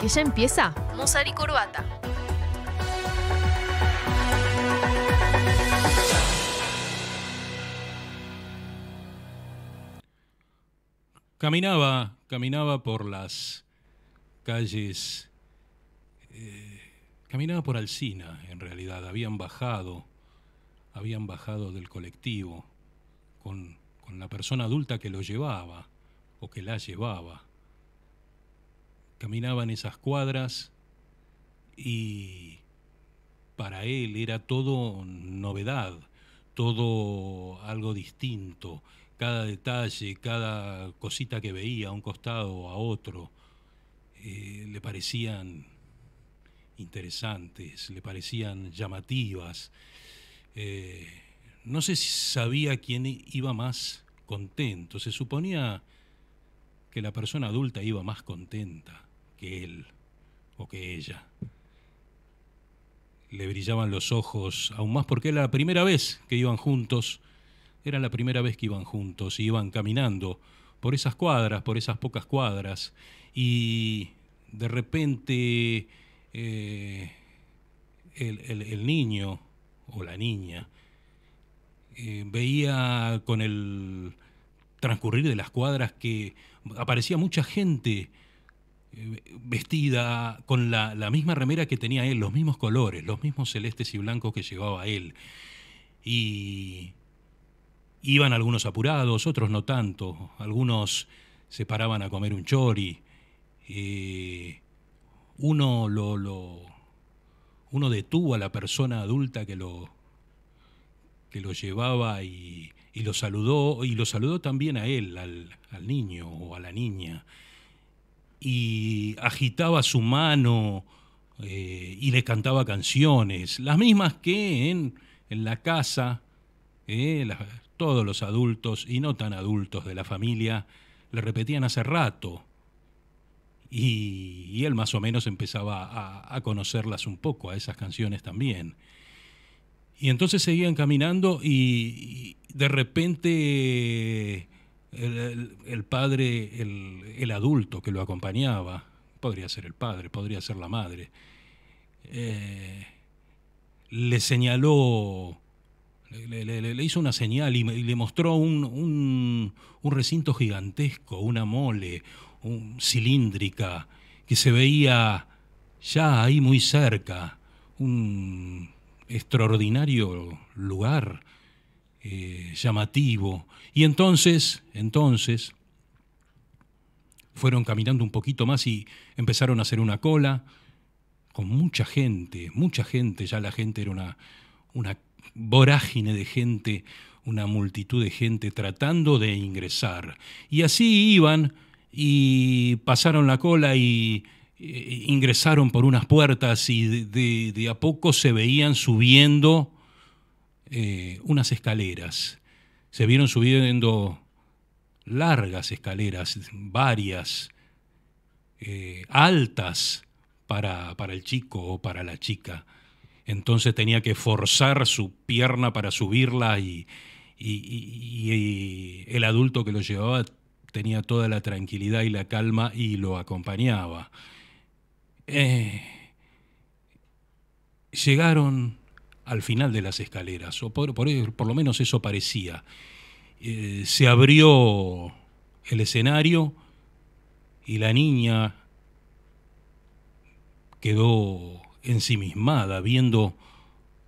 que ya empieza Mozari Corbata. Caminaba, caminaba por las calles, eh, caminaba por Alcina, en realidad, habían bajado, habían bajado del colectivo con, con la persona adulta que lo llevaba o que la llevaba caminaban esas cuadras y para él era todo novedad, todo algo distinto, cada detalle, cada cosita que veía a un costado, o a otro, eh, le parecían interesantes, le parecían llamativas. Eh, no se sabía quién iba más contento, se suponía que la persona adulta iba más contenta que él o que ella. Le brillaban los ojos, aún más porque era la primera vez que iban juntos, era la primera vez que iban juntos y iban caminando por esas cuadras, por esas pocas cuadras, y de repente eh, el, niño o la niña eh, veía con el transcurrir de las cuadras que aparecía mucha gente vestida con la, misma remera que tenía él, los mismos colores, los mismos celestes y blancos que llevaba él. Y iban algunos apurados, otros no tanto, algunos se paraban a comer un chori. Eh, uno lo, uno detuvo a la persona adulta que lo que lo llevaba y, lo saludó y lo saludó también a él, al niño o a la niña y agitaba su mano eh, y le cantaba canciones, las mismas que en, la casa, eh, todos los adultos y no tan adultos de la familia le repetían hace rato. Y, él más o menos empezaba a, conocerlas un poco, a esas canciones también. Y entonces seguían caminando y de repente el, padre, el, adulto que lo acompañaba, podría ser el padre, podría ser la madre, eh, le señaló, le, hizo una señal y, le mostró un, recinto gigantesco, una mole, un, cilíndrica, que se veía ya ahí muy cerca, un extraordinario lugar eh, llamativo, y entonces, entonces, fueron caminando un poquito más y empezaron a hacer una cola con mucha gente, mucha gente, ya la gente era una, vorágine de gente, una multitud de gente tratando de ingresar. Y así iban y pasaron la cola y e, ingresaron por unas puertas y de, a poco se veían subiendo eh, unas escaleras se vieron subiendo largas escaleras, varias, eh, altas para, el chico o para la chica. Entonces tenía que forzar su pierna para subirla y, el adulto que lo llevaba tenía toda la tranquilidad y la calma y lo acompañaba. Eh, llegaron al final de las escaleras, o por, lo menos eso parecía. Eh, se abrió el escenario y la niña quedó ensimismada viendo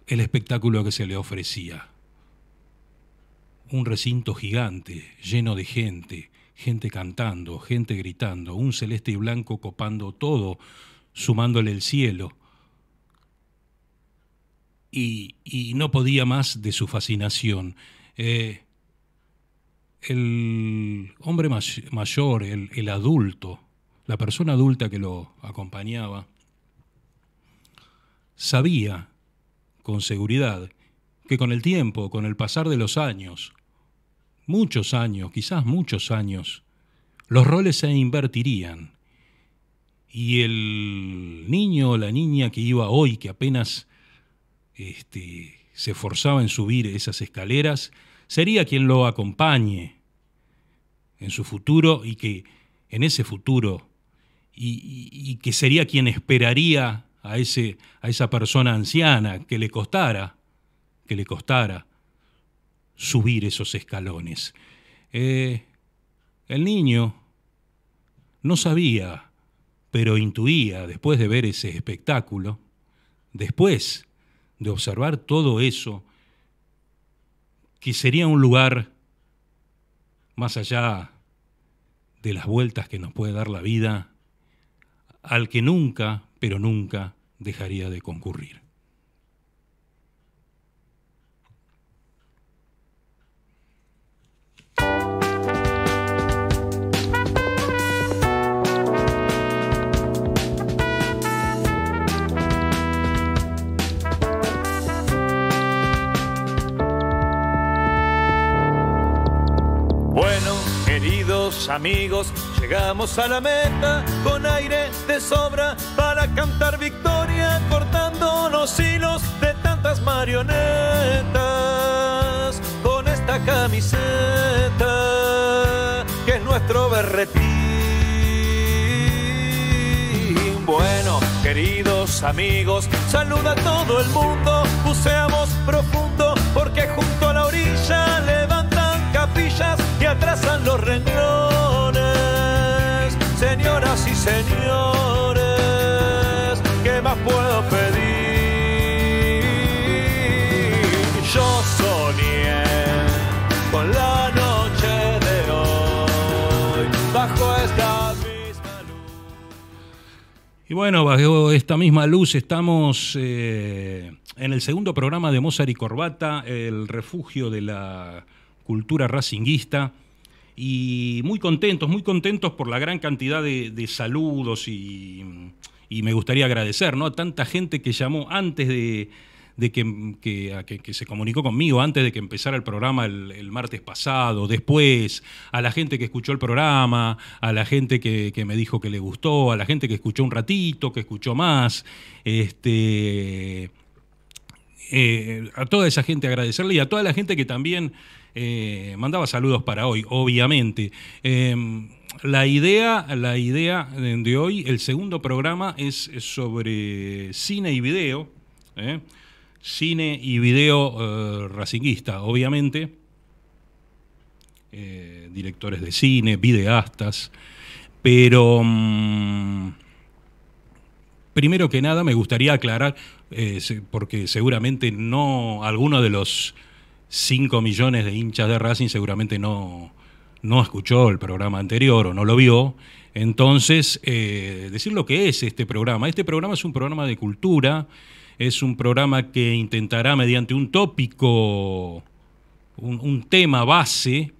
el espectáculo que se le ofrecía. Un recinto gigante, lleno de gente, gente cantando, gente gritando, un celeste y blanco copando todo, sumándole el cielo, y, no podía más de su fascinación. Eh, el hombre mayor, el, el, adulto, la persona adulta que lo acompañaba, sabía con seguridad que con el tiempo, con el pasar de los años, muchos años, quizás muchos años, los roles se invertirían. Y el niño o la niña que iba hoy, que apenas este, se forzaba en subir esas escaleras, sería quien lo acompañe en su futuro y que en ese futuro, y, que sería quien esperaría a, ese, a esa persona anciana que le costara, que le costara subir esos escalones. Eh, el niño no sabía, pero intuía después de ver ese espectáculo, después de observar todo eso, que sería un lugar más allá de las vueltas que nos puede dar la vida, al que nunca, pero nunca dejaría de concurrir. amigos llegamos a la meta con aire de sobra para cantar victoria cortando los hilos de tantas marionetas con esta camiseta que es nuestro berretín. Bueno, queridos amigos, saluda a todo el mundo, buceamos profundo porque junto a la orilla levantamos que atrasan los renglones. Señoras y señores, ¿qué más puedo pedir? Yo soñé con la noche de hoy, bajo esta misma luz. Y bueno, bajo esta misma luz estamos... Eh en el segundo programa de Mozart y Corbata, el refugio de la cultura racinguista y muy contentos, muy contentos por la gran cantidad de, saludos y, me gustaría agradecer ¿no? a tanta gente que llamó antes de, que, se comunicó conmigo, antes de que empezara el programa el, martes pasado, después, a la gente que escuchó el programa, a la gente que, me dijo que le gustó, a la gente que escuchó un ratito, que escuchó más, este, eh, a toda esa gente agradecerle y a toda la gente que también... Eh, mandaba saludos para hoy, obviamente. Em, la idea, la idea de hoy, el segundo programa es sobre cine y video, ¿eh? cine y video eh, racinguista, obviamente, directores de cine, videastas, pero mm, primero que nada me gustaría aclarar, porque seguramente no alguno de los 5 millones de hinchas de Racing seguramente no, no escuchó el programa anterior o no lo vio. Entonces, eh, decir lo que es este programa. Este programa es un programa de cultura, es un programa que intentará mediante un tópico, un, tema base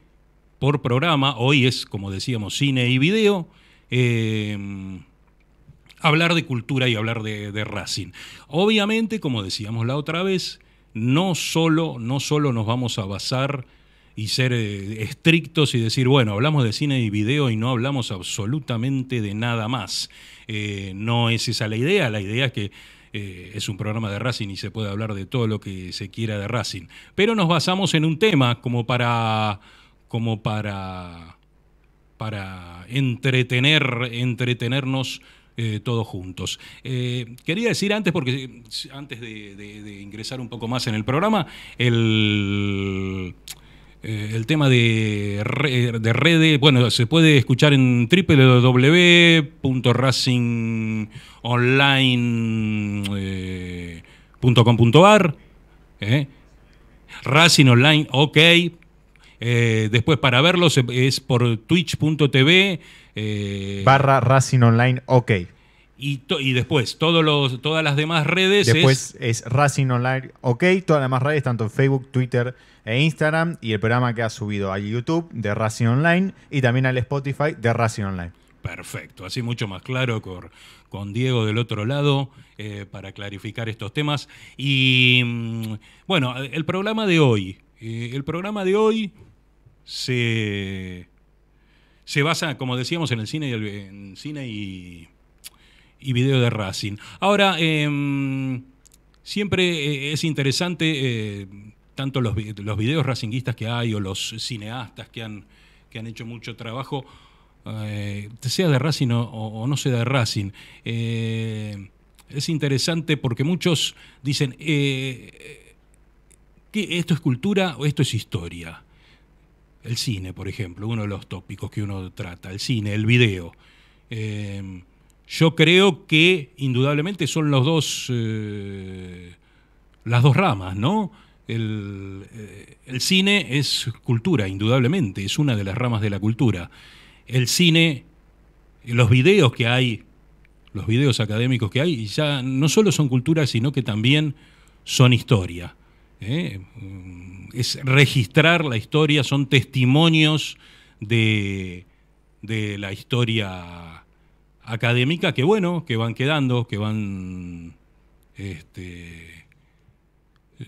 por programa, hoy es, como decíamos, cine y video, eh, hablar de cultura y hablar de Racing. Obviamente, como decíamos la otra vez, no solo, no solo nos vamos a basar y ser eh, estrictos y decir, bueno, hablamos de cine y video y no hablamos absolutamente de nada más. Eh, no es esa la idea, la idea es que eh, es un programa de Racing y se puede hablar de todo lo que se quiera de Racing. Pero nos basamos en un tema como para. como para. para entretener, entretenernos eh, todos juntos. Eh, quería decir antes, porque antes de, ingresar un poco más en el programa, el, eh, el tema de, de redes, bueno, se puede escuchar en www.racingonline.com.ar. Racing Online, ok. después para verlos es por twitch.tv eh, Barra Racing Online OK. Y, y después, todos los, todas las demás redes. Después es, Racing Online OK. Todas las demás redes, tanto en Facebook, Twitter e Instagram. Y el programa que ha subido a YouTube de Racing Online. Y también al Spotify de Racing Online. Perfecto, así mucho más claro con, con Diego del otro lado eh, para clarificar estos temas. Y mm, bueno, el programa de hoy. Eh, el programa de hoy se se basa, como decíamos, en el cine y, el, cine y, video de Racing. Ahora, em, siempre eh, es interesante, eh, tanto los, videos racinguistas que hay o los cineastas que han, que han hecho mucho trabajo, eh, sea de Racing o, o, no sea de Racing. es interesante porque muchos dicen, que esto es cultura o esto es historia. El cine, por ejemplo, uno de los tópicos que uno trata, el cine, el video. Eh, yo creo que indudablemente son los dos, eh, las dos ramas, ¿no? El, eh, el, cine es cultura, indudablemente, es una de las ramas de la cultura. El cine, los videos que hay, los videos académicos que hay, ya no solo son cultura, sino que también son historia. ¿eh? es registrar la historia, son testimonios de, la historia académica que bueno, que van quedando, que van este,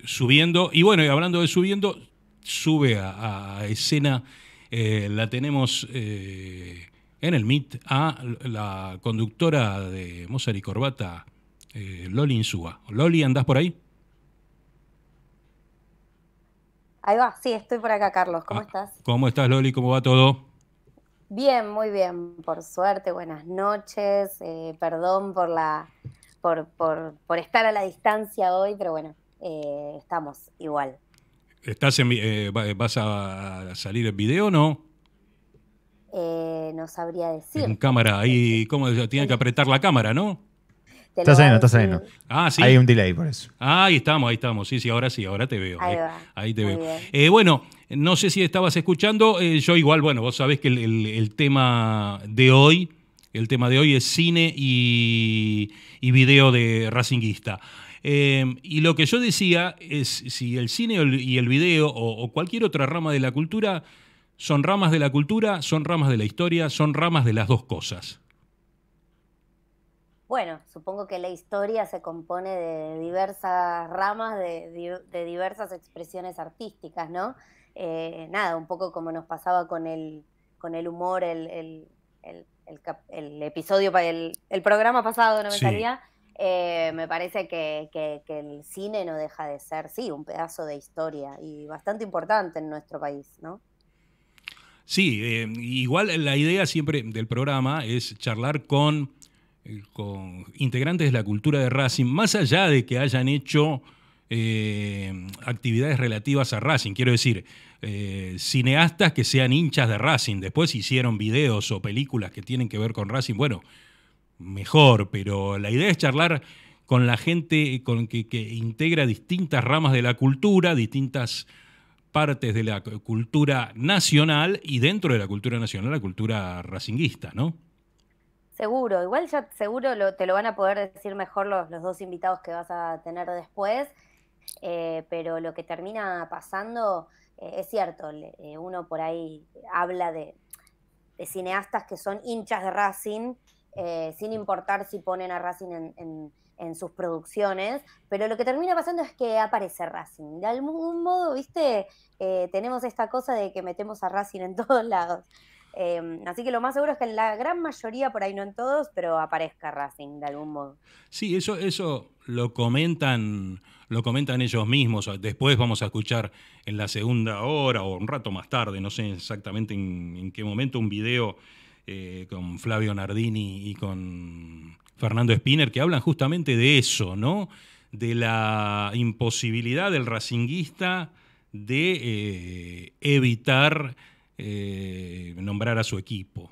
subiendo. Y bueno, hablando de subiendo, sube a, escena, eh, la tenemos eh, en el MIT a la conductora de Mozart y Corbata, eh, Loli Insúa. Loli, ¿andás por ahí? Ahí va, sí, estoy por acá, Carlos. ¿Cómo ah, estás? ¿Cómo estás, Loli? ¿Cómo va todo? Bien, muy bien, por suerte. Buenas noches. Eh, perdón por la, por, estar a la distancia hoy, pero bueno, eh, estamos igual. ¿Estás eh, ¿Vas a salir el video o no? no sabría decir. En cámara, ahí, ¿cómo? Tienen que apretar la cámara, ¿no? Está saliendo, está saliendo. Ah, sí. Hay un delay por eso. ahí estamos, ahí estamos. Sí, sí, ahora sí, ahora te veo. Ahí, eh. te veo. Eh, bueno, no sé si estabas escuchando. Eh, yo igual, bueno, vos sabés que el, tema de hoy, el tema de hoy es cine y, video de Racinguista. y lo que yo decía es si el cine y el video o cualquier otra rama de la cultura son ramas de la cultura, son ramas de la historia, son ramas de las dos cosas. Bueno, supongo que la historia se compone de diversas ramas, de, diversas expresiones artísticas, ¿no? Eh, nada, un poco como nos pasaba con el, con el humor, el, episodio, el, el programa pasado, ¿no me salía? Eh, me parece que, el cine no deja de ser, sí, un pedazo de historia y bastante importante en nuestro país, ¿no? Sí, eh, igual la idea siempre del programa es charlar con con integrantes de la cultura de Racing, más allá de que hayan hecho eh, actividades relativas a Racing, quiero decir, eh, cineastas que sean hinchas de Racing, después hicieron videos o películas que tienen que ver con Racing, bueno, mejor, pero la idea es charlar con la gente con que, que integra distintas ramas de la cultura, distintas partes de la cultura nacional y dentro de la cultura nacional la cultura racinguista, ¿no? Seguro, igual ya seguro te lo van a poder decir mejor los, dos invitados que vas a tener después, eh, pero lo que termina pasando eh, es cierto, eh, uno por ahí habla de, cineastas que son hinchas de Racing, sin importar si ponen a Racing en, en, sus producciones, pero lo que termina pasando es que aparece Racing. De algún modo, viste, tenemos esta cosa de que metemos a Racing en todos lados. Em, así que lo más seguro es que en la gran mayoría, por ahí no en todos, pero aparezca Racing de algún modo. Sí, eso, eso lo comentan, lo comentan ellos mismos. Después vamos a escuchar en la segunda hora o un rato más tarde, no sé exactamente en, qué momento, un video eh, con Flavio Nardini y con Fernando Spinner que hablan justamente de eso, ¿no? De la imposibilidad del racinguista de eh, evitar eh, nombrar a su equipo.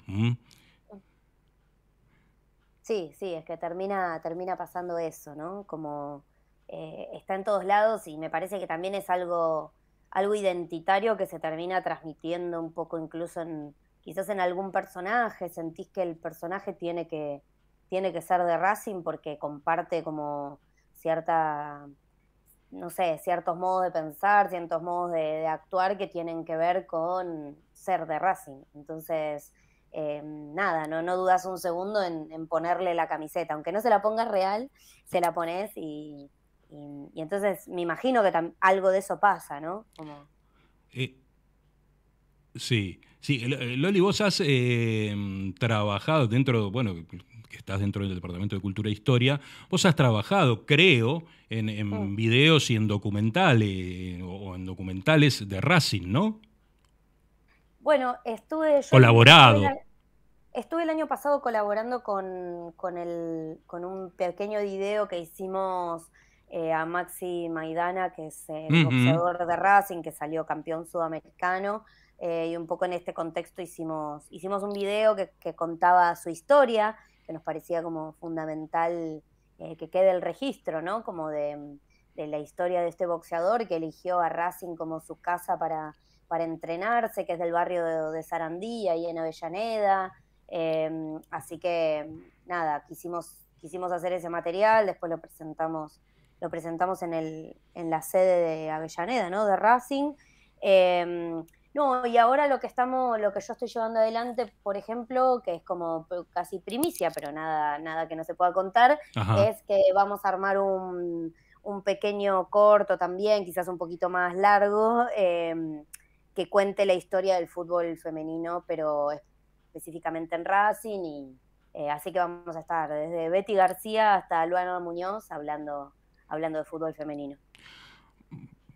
Sí, sí, es que termina, termina pasando eso, ¿no? Como eh, está en todos lados y me parece que también es algo, algo identitario que se termina transmitiendo un poco incluso en, quizás en algún personaje, sentís que el personaje tiene que, tiene que ser de Racing porque comparte como cierta no sé, ciertos modos de pensar, ciertos modos de, actuar que tienen que ver con ser de Racing. Entonces, eh, nada, no, no dudas un segundo en, ponerle la camiseta. Aunque no se la pongas real, se la pones y, entonces me imagino que algo de eso pasa, ¿no? Eh, sí, sí, Loli, vos has eh, trabajado dentro, bueno, que estás dentro del Departamento de Cultura e Historia, vos has trabajado, creo, en, oh. videos y en documentales, o en documentales de Racing, ¿no? Bueno, estuve... Yo Colaborado. Estuve, el año pasado colaborando con, con, un pequeño video que hicimos eh, a Maxi Maidana, que es el boxeador de Racing, que salió campeón sudamericano. Eh, y un poco en este contexto hicimos, hicimos un video que contaba su historia que nos parecía como fundamental eh, que quede el registro, ¿no? Como de, la historia de este boxeador que eligió a Racing como su casa para, entrenarse, que es del barrio de, Sarandí, ahí en Avellaneda. Em, así que, nada, quisimos, quisimos hacer ese material, después lo presentamos lo presentamos en, la sede de Avellaneda, ¿no? De Racing. Em, no, y ahora lo que estamos, lo que yo estoy llevando adelante, por ejemplo, que es como casi primicia, pero nada, nada que no se pueda contar, es que vamos a armar un, un, pequeño corto también, quizás un poquito más largo, em, que cuente la historia del fútbol femenino, pero específicamente en Racing y eh, así que vamos a estar desde Betty García hasta Luana Muñoz hablando, hablando de fútbol femenino.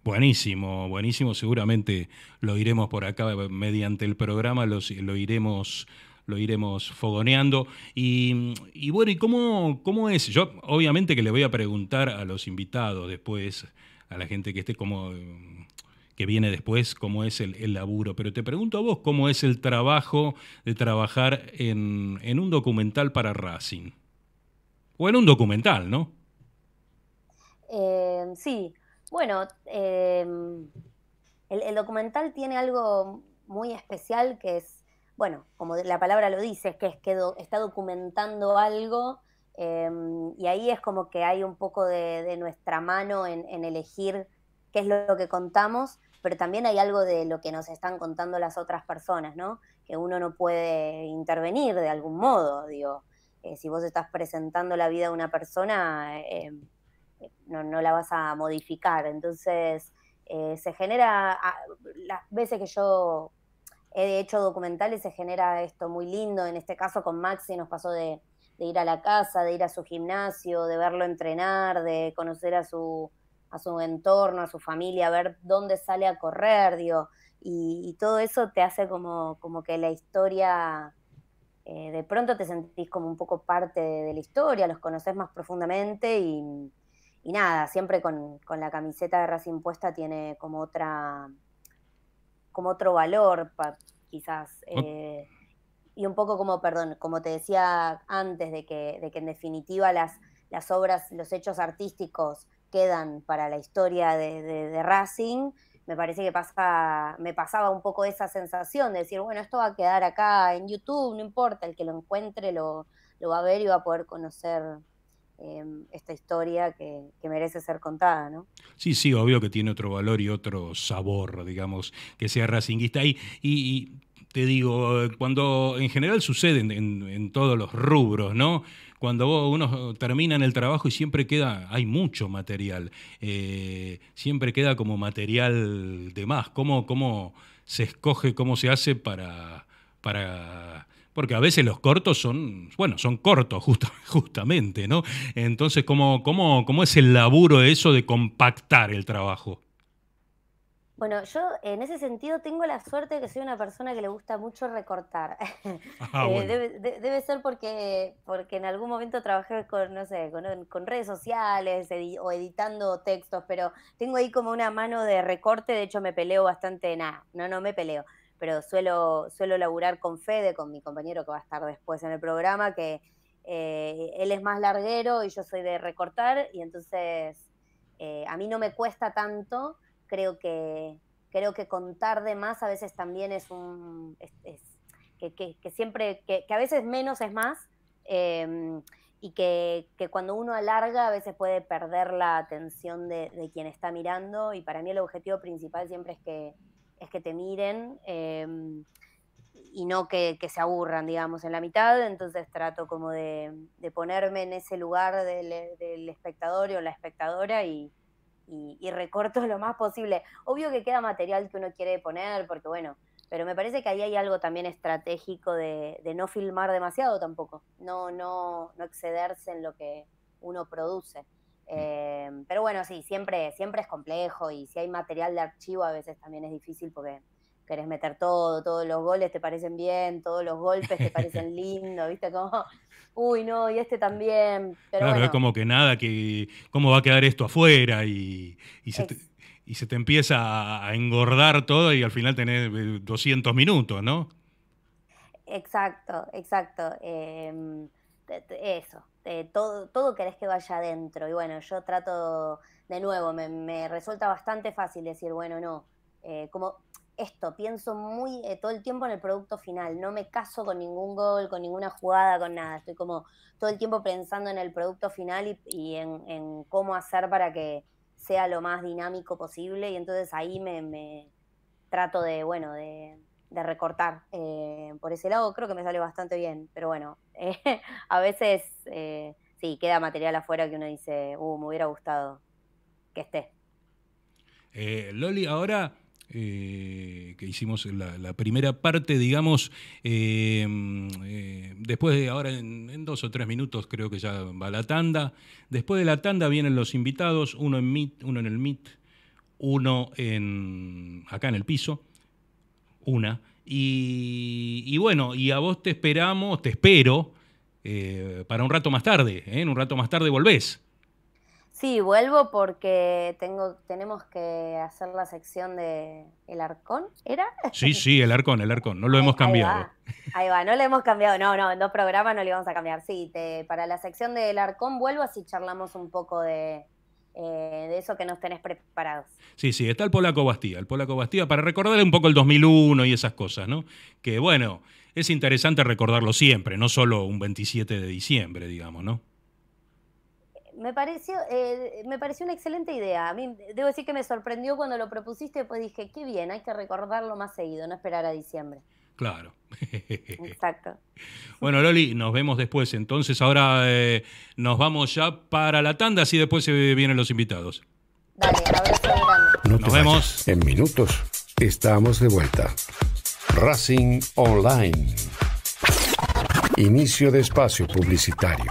Buenísimo, buenísimo. Seguramente lo iremos por acá mediante el programa, lo iremos lo iremos fogoneando. Y, bueno, ¿y cómo, cómo, es? Yo obviamente que le voy a preguntar a los invitados después, a la gente que esté como que viene después, cómo es el, laburo. Pero te pregunto a vos, ¿cómo es el trabajo de trabajar en, un documental para Racing? O en un documental, ¿no? Eh, sí, bueno, em, el, documental tiene algo muy especial que es, bueno, como la palabra lo dice, que, es que está documentando algo em, y ahí es como que hay un poco de, nuestra mano en, elegir qué es lo, que contamos, pero también hay algo de lo que nos están contando las otras personas, ¿no? Que uno no puede intervenir de algún modo, digo. Eh, si vos estás presentando la vida de una persona, eh, no, la vas a modificar. Entonces, eh, se genera, ah, las veces que yo he hecho documentales, se genera esto muy lindo. En este caso con Maxi nos pasó de, ir a la casa, de ir a su gimnasio, de verlo entrenar, de conocer a su, a su entorno, a su familia, ver dónde sale a correr, digo, y, todo eso te hace como, como que la historia, eh, de pronto te sentís como un poco parte de, de la historia, los conoces más profundamente y, y nada, siempre con, la camiseta de Racing puesta tiene como otra, como otro valor, quizás. Eh, y un poco como, perdón, como te decía antes, de que, de que en definitiva las, las obras, los hechos artísticos quedan para la historia de, Racing, me parece que pasa, me pasaba un poco esa sensación de decir, bueno, esto va a quedar acá en YouTube, no importa, el que lo encuentre lo, lo va a ver y va a poder conocer Em, esta historia que, merece ser contada, ¿no? Sí, sí, obvio que tiene otro valor y otro sabor, digamos, que sea racinguista. Y, y, te digo, eh, cuando en general sucede en, todos los rubros, ¿no? cuando uno termina en el trabajo y siempre queda, hay mucho material, eh, siempre queda como material de más. ¿Cómo, ¿Cómo se escoge, cómo se hace para, para porque a veces los cortos son, bueno, son cortos justamente, ¿no? Entonces, ¿cómo, cómo, cómo es el laburo eso de compactar el trabajo? Bueno, yo en ese sentido tengo la suerte de que soy una persona que le gusta mucho recortar. Ah, eh, debe, ser porque, porque en algún momento trabajé con, no sé, con, redes sociales o editando textos, pero tengo ahí como una mano de recorte, de hecho me peleo bastante, nada, no, no me peleo pero suelo, suelo laburar con Fede, con mi compañero que va a estar después en el programa, que eh, él es más larguero y yo soy de recortar, y entonces eh, a mí no me cuesta tanto, creo que, creo que contar de más a veces también es un... que, siempre, que, a veces menos es más, em, y que, cuando uno alarga a veces puede perder la atención de, quien está mirando y para mí el objetivo principal siempre es que, es que te miren em, y no que, se aburran, digamos, en la mitad. Entonces trato como de, ponerme en ese lugar del, espectador o la espectadora y, recorto lo más posible. Obvio que queda material que uno quiere poner, porque bueno, pero me parece que ahí hay algo también estratégico de, no filmar demasiado tampoco, no, no, no excederse en lo que uno produce. Eh, pero bueno, sí, siempre, siempre es complejo y si hay material de archivo a veces también es difícil porque querés meter todo, todos los goles te parecen bien, todos los golpes te parecen lindos, ¿viste? Como, uy, no, y este también. Pero claro, es como que nada, que cómo va a quedar esto afuera y, y se, te, empieza a engordar todo y al final tenés 200 eh, minutos, ¿no? Exacto, exacto. Em, eso, este, todo, querés que vaya adentro. Y bueno, yo trato, de nuevo, me, resulta bastante fácil decir, bueno, no, eh, como esto, pienso muy eh, todo el tiempo en el producto final, no me caso con ningún gol, con ninguna jugada, con nada, estoy como todo el tiempo pensando en el producto final y, en, cómo hacer para que sea lo más dinámico posible y entonces ahí me, me trato de, bueno, de, de recortar eh, por ese lado. Creo que me sale bastante bien, pero bueno, eh, a veces eh, sí, queda material afuera que uno dice, uh, me hubiera gustado que esté. Loli, ahora que hicimos la, primera parte, digamos, mm, después de ahora en, dos o tres minutos creo que ya va la tanda. Después de la tanda vienen los invitados, uno en Meet, uno en el MIT uno en acá en el piso una. Y, bueno, y a vos te esperamos, te espero eh, para un rato más tarde. ¿eh? En un rato más tarde volvés. Sí, vuelvo porque tengo, tenemos que hacer la sección de el arcón, ¿era? Sí, sí, el arcón, el arcón, no lo hemos cambiado. Ahí va. no lo hemos cambiado, no, no, en dos programas no lo íbamos a cambiar. Sí, te, para la sección del arcón vuelvo así charlamos un poco de, eh, de eso que nos tenés preparados. Sí, sí, está el Polaco Bastía, el Polaco Bastía, para recordarle un poco el 2001 y esas cosas, ¿no? Que bueno, es interesante recordarlo siempre, no solo un 27 de diciembre, digamos, ¿no? Me pareció, eh, me pareció una excelente idea. A mí, debo decir que me sorprendió cuando lo propusiste, pues dije, qué bien, hay que recordarlo más seguido, no esperar a diciembre. Claro. Exacto. Bueno, Loli, nos vemos después. Entonces, ahora eh, nos vamos ya para la tanda, así después vienen los invitados. Dale, no nos vemos. En minutos estamos de vuelta. Racing Online. Inicio de espacio publicitario.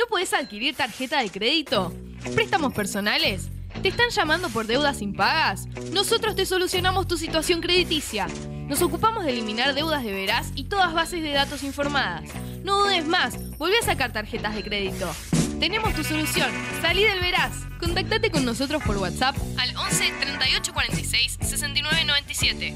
¿No puedes adquirir tarjeta de crédito? ¿Préstamos personales? ¿Te están llamando por deudas impagas? Nosotros te solucionamos tu situación crediticia. Nos ocupamos de eliminar deudas de veras y todas bases de datos informadas. No dudes más, volví a sacar tarjetas de crédito. Tenemos tu solución. Salí del veraz. Contactate con nosotros por WhatsApp al 11 38 46 69 97.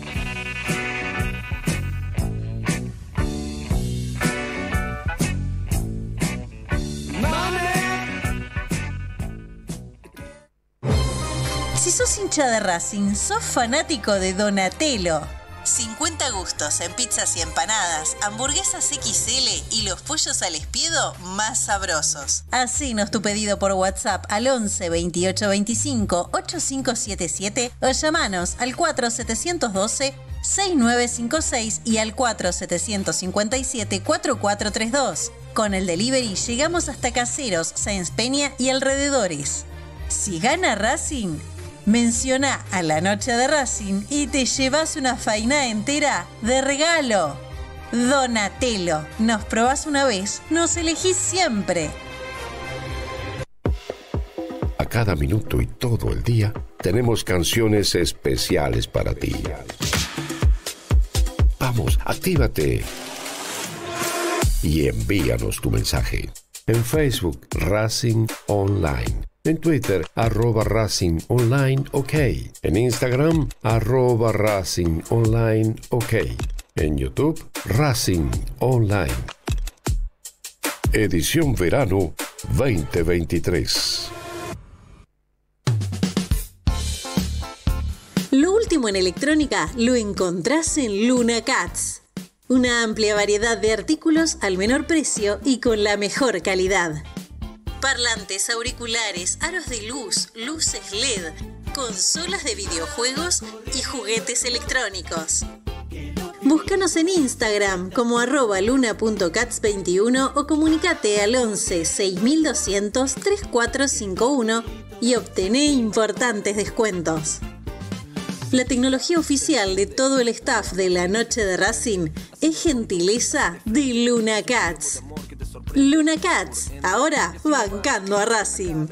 Si sos hincha de Racing, sos fanático de Donatello. 50 gustos en pizzas y empanadas, hamburguesas XL y los pollos al espiedo más sabrosos. Así nos tu pedido por WhatsApp al 11 28 25 8577 o llamanos al 4 712 6956 y al 4757-4432. Con el delivery llegamos hasta Caseros, Sáenz Peña y alrededores. Si gana Racing, menciona a la noche de Racing y te llevas una faina entera de regalo. Donatelo, nos probás una vez, nos elegís siempre. A cada minuto y todo el día tenemos canciones especiales para ti. Vamos, actívate. Y envíanos tu mensaje. En Facebook, Racing Online. En Twitter, arroba Racing Online OK. En Instagram, arroba Racing Online OK. En YouTube, Racing Online. Edición Verano 2023. Lo último en electrónica lo encontrás en Luna Cats. Una amplia variedad de artículos al menor precio y con la mejor calidad. Parlantes, auriculares, aros de luz, luces LED, consolas de videojuegos y juguetes electrónicos. Búscanos en Instagram como arroba luna.cats21 o comunicate al 11 6200 3451 y obtené importantes descuentos. La tecnología oficial de todo el staff de la noche de Racing es gentileza de Luna Cats. Luna Cats, ahora bancando a Racing.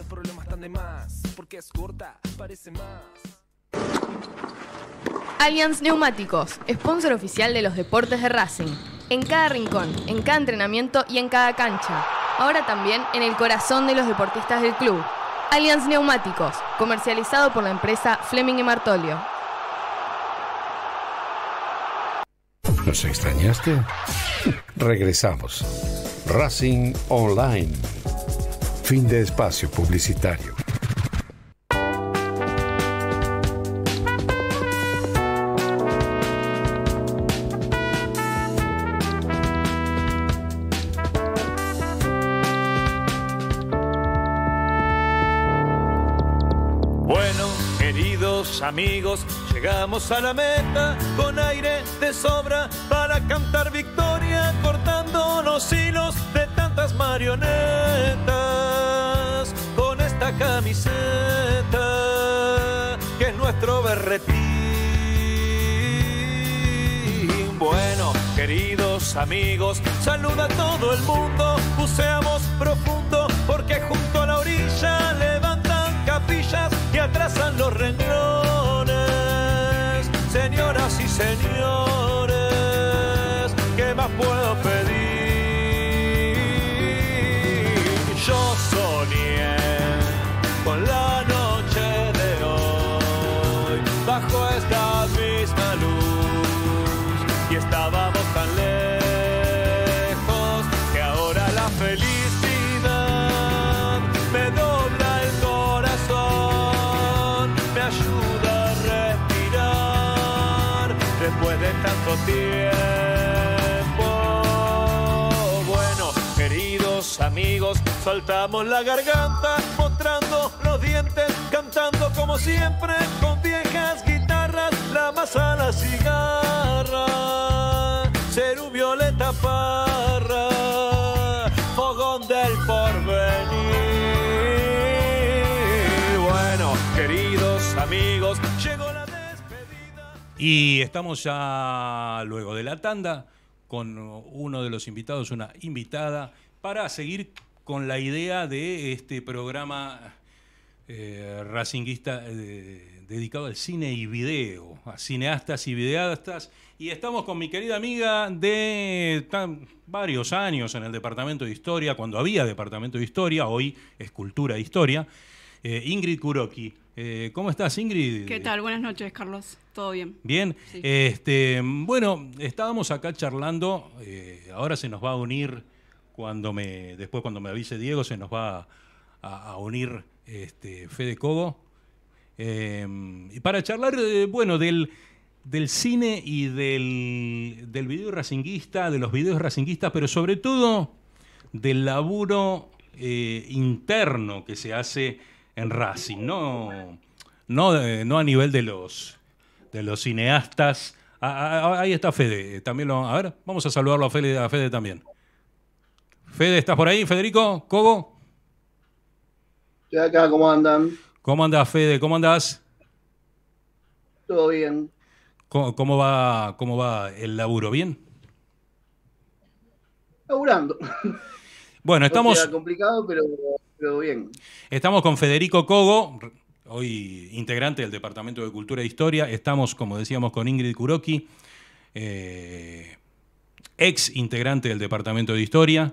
Allianz Neumáticos, sponsor oficial de los deportes de Racing. En cada rincón, en cada entrenamiento y en cada cancha. Ahora también en el corazón de los deportistas del club. Allianz Neumáticos, comercializado por la empresa Fleming y Martolio. ¿Nos extrañaste? Regresamos. Racing Online. Fin de espacio publicitario. bueno queridos amigos Llegamos a la meta con aire de sobra para cantar victoria, cortando los hilos de tantas marionetas. Con esta camiseta que es nuestro berretín. Bueno, queridos amigos, saluda a todo el mundo, buceamos profundo porque junto a la orilla levantan capillas y atrasan los renglones señores, ¿qué más puedo pedir? Saltamos la garganta, mostrando los dientes, cantando como siempre, con viejas guitarras, la masa, la cigarra, ser un Violeta Parra, fogón del porvenir. Bueno, queridos amigos, llegó la despedida. Y estamos ya luego de la tanda con uno de los invitados, una invitada, para seguir con la idea de este programa eh, racinguista eh, dedicado al cine y video, a cineastas y videastas. Y estamos con mi querida amiga de varios años en el Departamento de Historia, cuando había Departamento de Historia, hoy es Cultura e Historia, eh, Ingrid Kuroki. ¿Cómo estás, Ingrid? ¿Qué tal? Buenas noches, Carlos. ¿Todo bien? Bien. Este, bueno, estábamos acá charlando, ahora se nos va a unir cuando me, después cuando me avise Diego, se nos va a, unir este, Fede Cobo. Em, y para charlar, eh, bueno, del, cine y del, del video racinguista, de los videos racinguistas, pero sobre todo del laburo eh, interno que se hace en Racing, no, no, eh, no a nivel de los, de los cineastas. Ah, ah, ah, ahí está Fede, también a ver, vamos a saludarlo a Fede también. Fede, ¿estás por ahí? Federico, ¿Cogo? Estoy acá, ¿cómo andan? ¿Cómo andas, Fede? ¿Cómo andas? Todo bien. ¿Cómo, va, cómo va el laburo? ¿Bien? Laburando. Bueno, estamos. complicado, pero, bien. Estamos con Federico Cogo, hoy integrante del Departamento de Cultura e Historia. Estamos, como decíamos, con Ingrid Kuroki, eh, ex integrante del Departamento de Historia.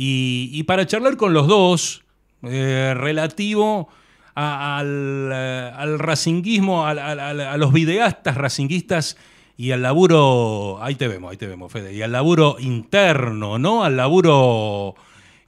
Y, para charlar con los dos, eh, relativo eh, al, al, racinguismo, a, los videastas racinguistas y al laburo, ahí te vemos, ahí te vemos, Fede, y al laburo interno, ¿no? Al laburo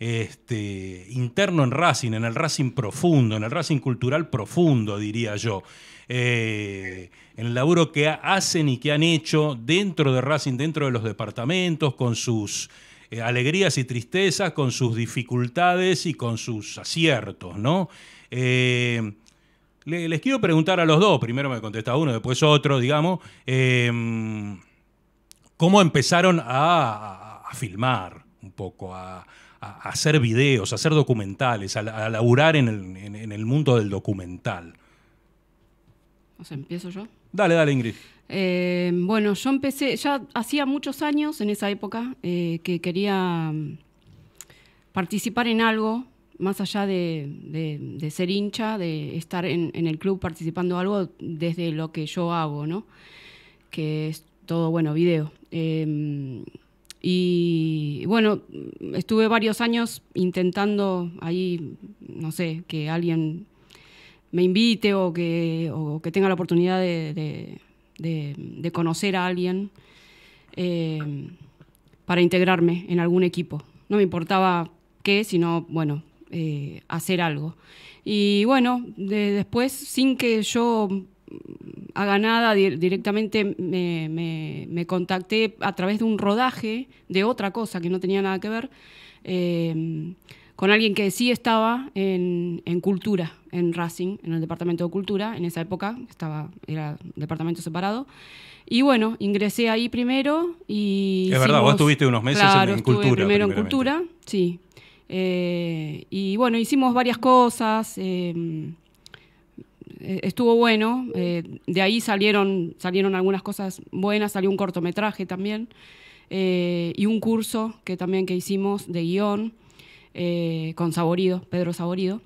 este, interno en Racing, en el Racing profundo, en el Racing cultural profundo, diría yo. Eh, en el laburo que hacen y que han hecho dentro de Racing, dentro de los departamentos, con sus eh, alegrías y tristezas, con sus dificultades y con sus aciertos, ¿no? Eh, les quiero preguntar a los dos, primero me contesta uno, después otro, digamos, em, ¿cómo empezaron a, filmar un poco, a, hacer videos, a hacer documentales, a, laburar en el, mundo del documental? empiezo yo. Dale, dale, Ingrid. Eh, bueno, yo empecé, ya hacía muchos años en esa época eh, que quería mm, participar en algo, más allá de, ser hincha, de estar en, el club participando algo desde lo que yo hago, ¿no? Que es todo, bueno, video. Em, y bueno, estuve varios años intentando ahí, no sé, que alguien me invite o que, tenga la oportunidad de de, conocer a alguien eh, para integrarme en algún equipo. No me importaba qué, sino, bueno, eh, hacer algo. Y bueno, después, sin que yo haga nada, directamente me, contacté a través de un rodaje de otra cosa que no tenía nada que ver. Eh, con alguien que sí estaba en, cultura, en Racing, en el departamento de cultura, en esa época, estaba, era departamento separado. Y bueno, ingresé ahí primero y... Es verdad, vos estuviste unos meses en, cultura. Primero en cultura, sí. Eh, y bueno, hicimos varias cosas. Eh, eh, estuvo bueno. de ahí salieron, salieron algunas cosas buenas, salió un cortometraje también. y un curso que también que hicimos de guión. Eh, con Saborido, Pedro Saborido.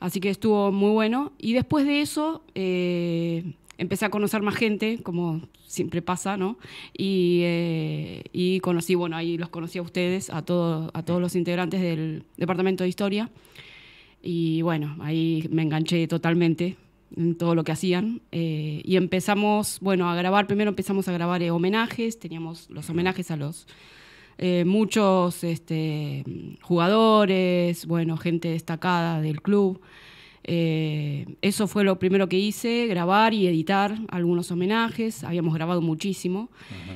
Así que estuvo muy bueno. Y después de eso eh, empecé a conocer más gente, como siempre pasa, ¿no? Y, eh, conocí, bueno, ahí los conocí a ustedes, a, a todos los integrantes del Departamento de Historia. Y bueno, ahí me enganché totalmente en todo lo que hacían. y empezamos, bueno, a grabar, primero empezamos a grabar homenajes, teníamos los homenajes a los eh, muchos este, jugadores, bueno, gente destacada del club. Eh, eso fue lo primero que hice, grabar y editar algunos homenajes, habíamos grabado muchísimo.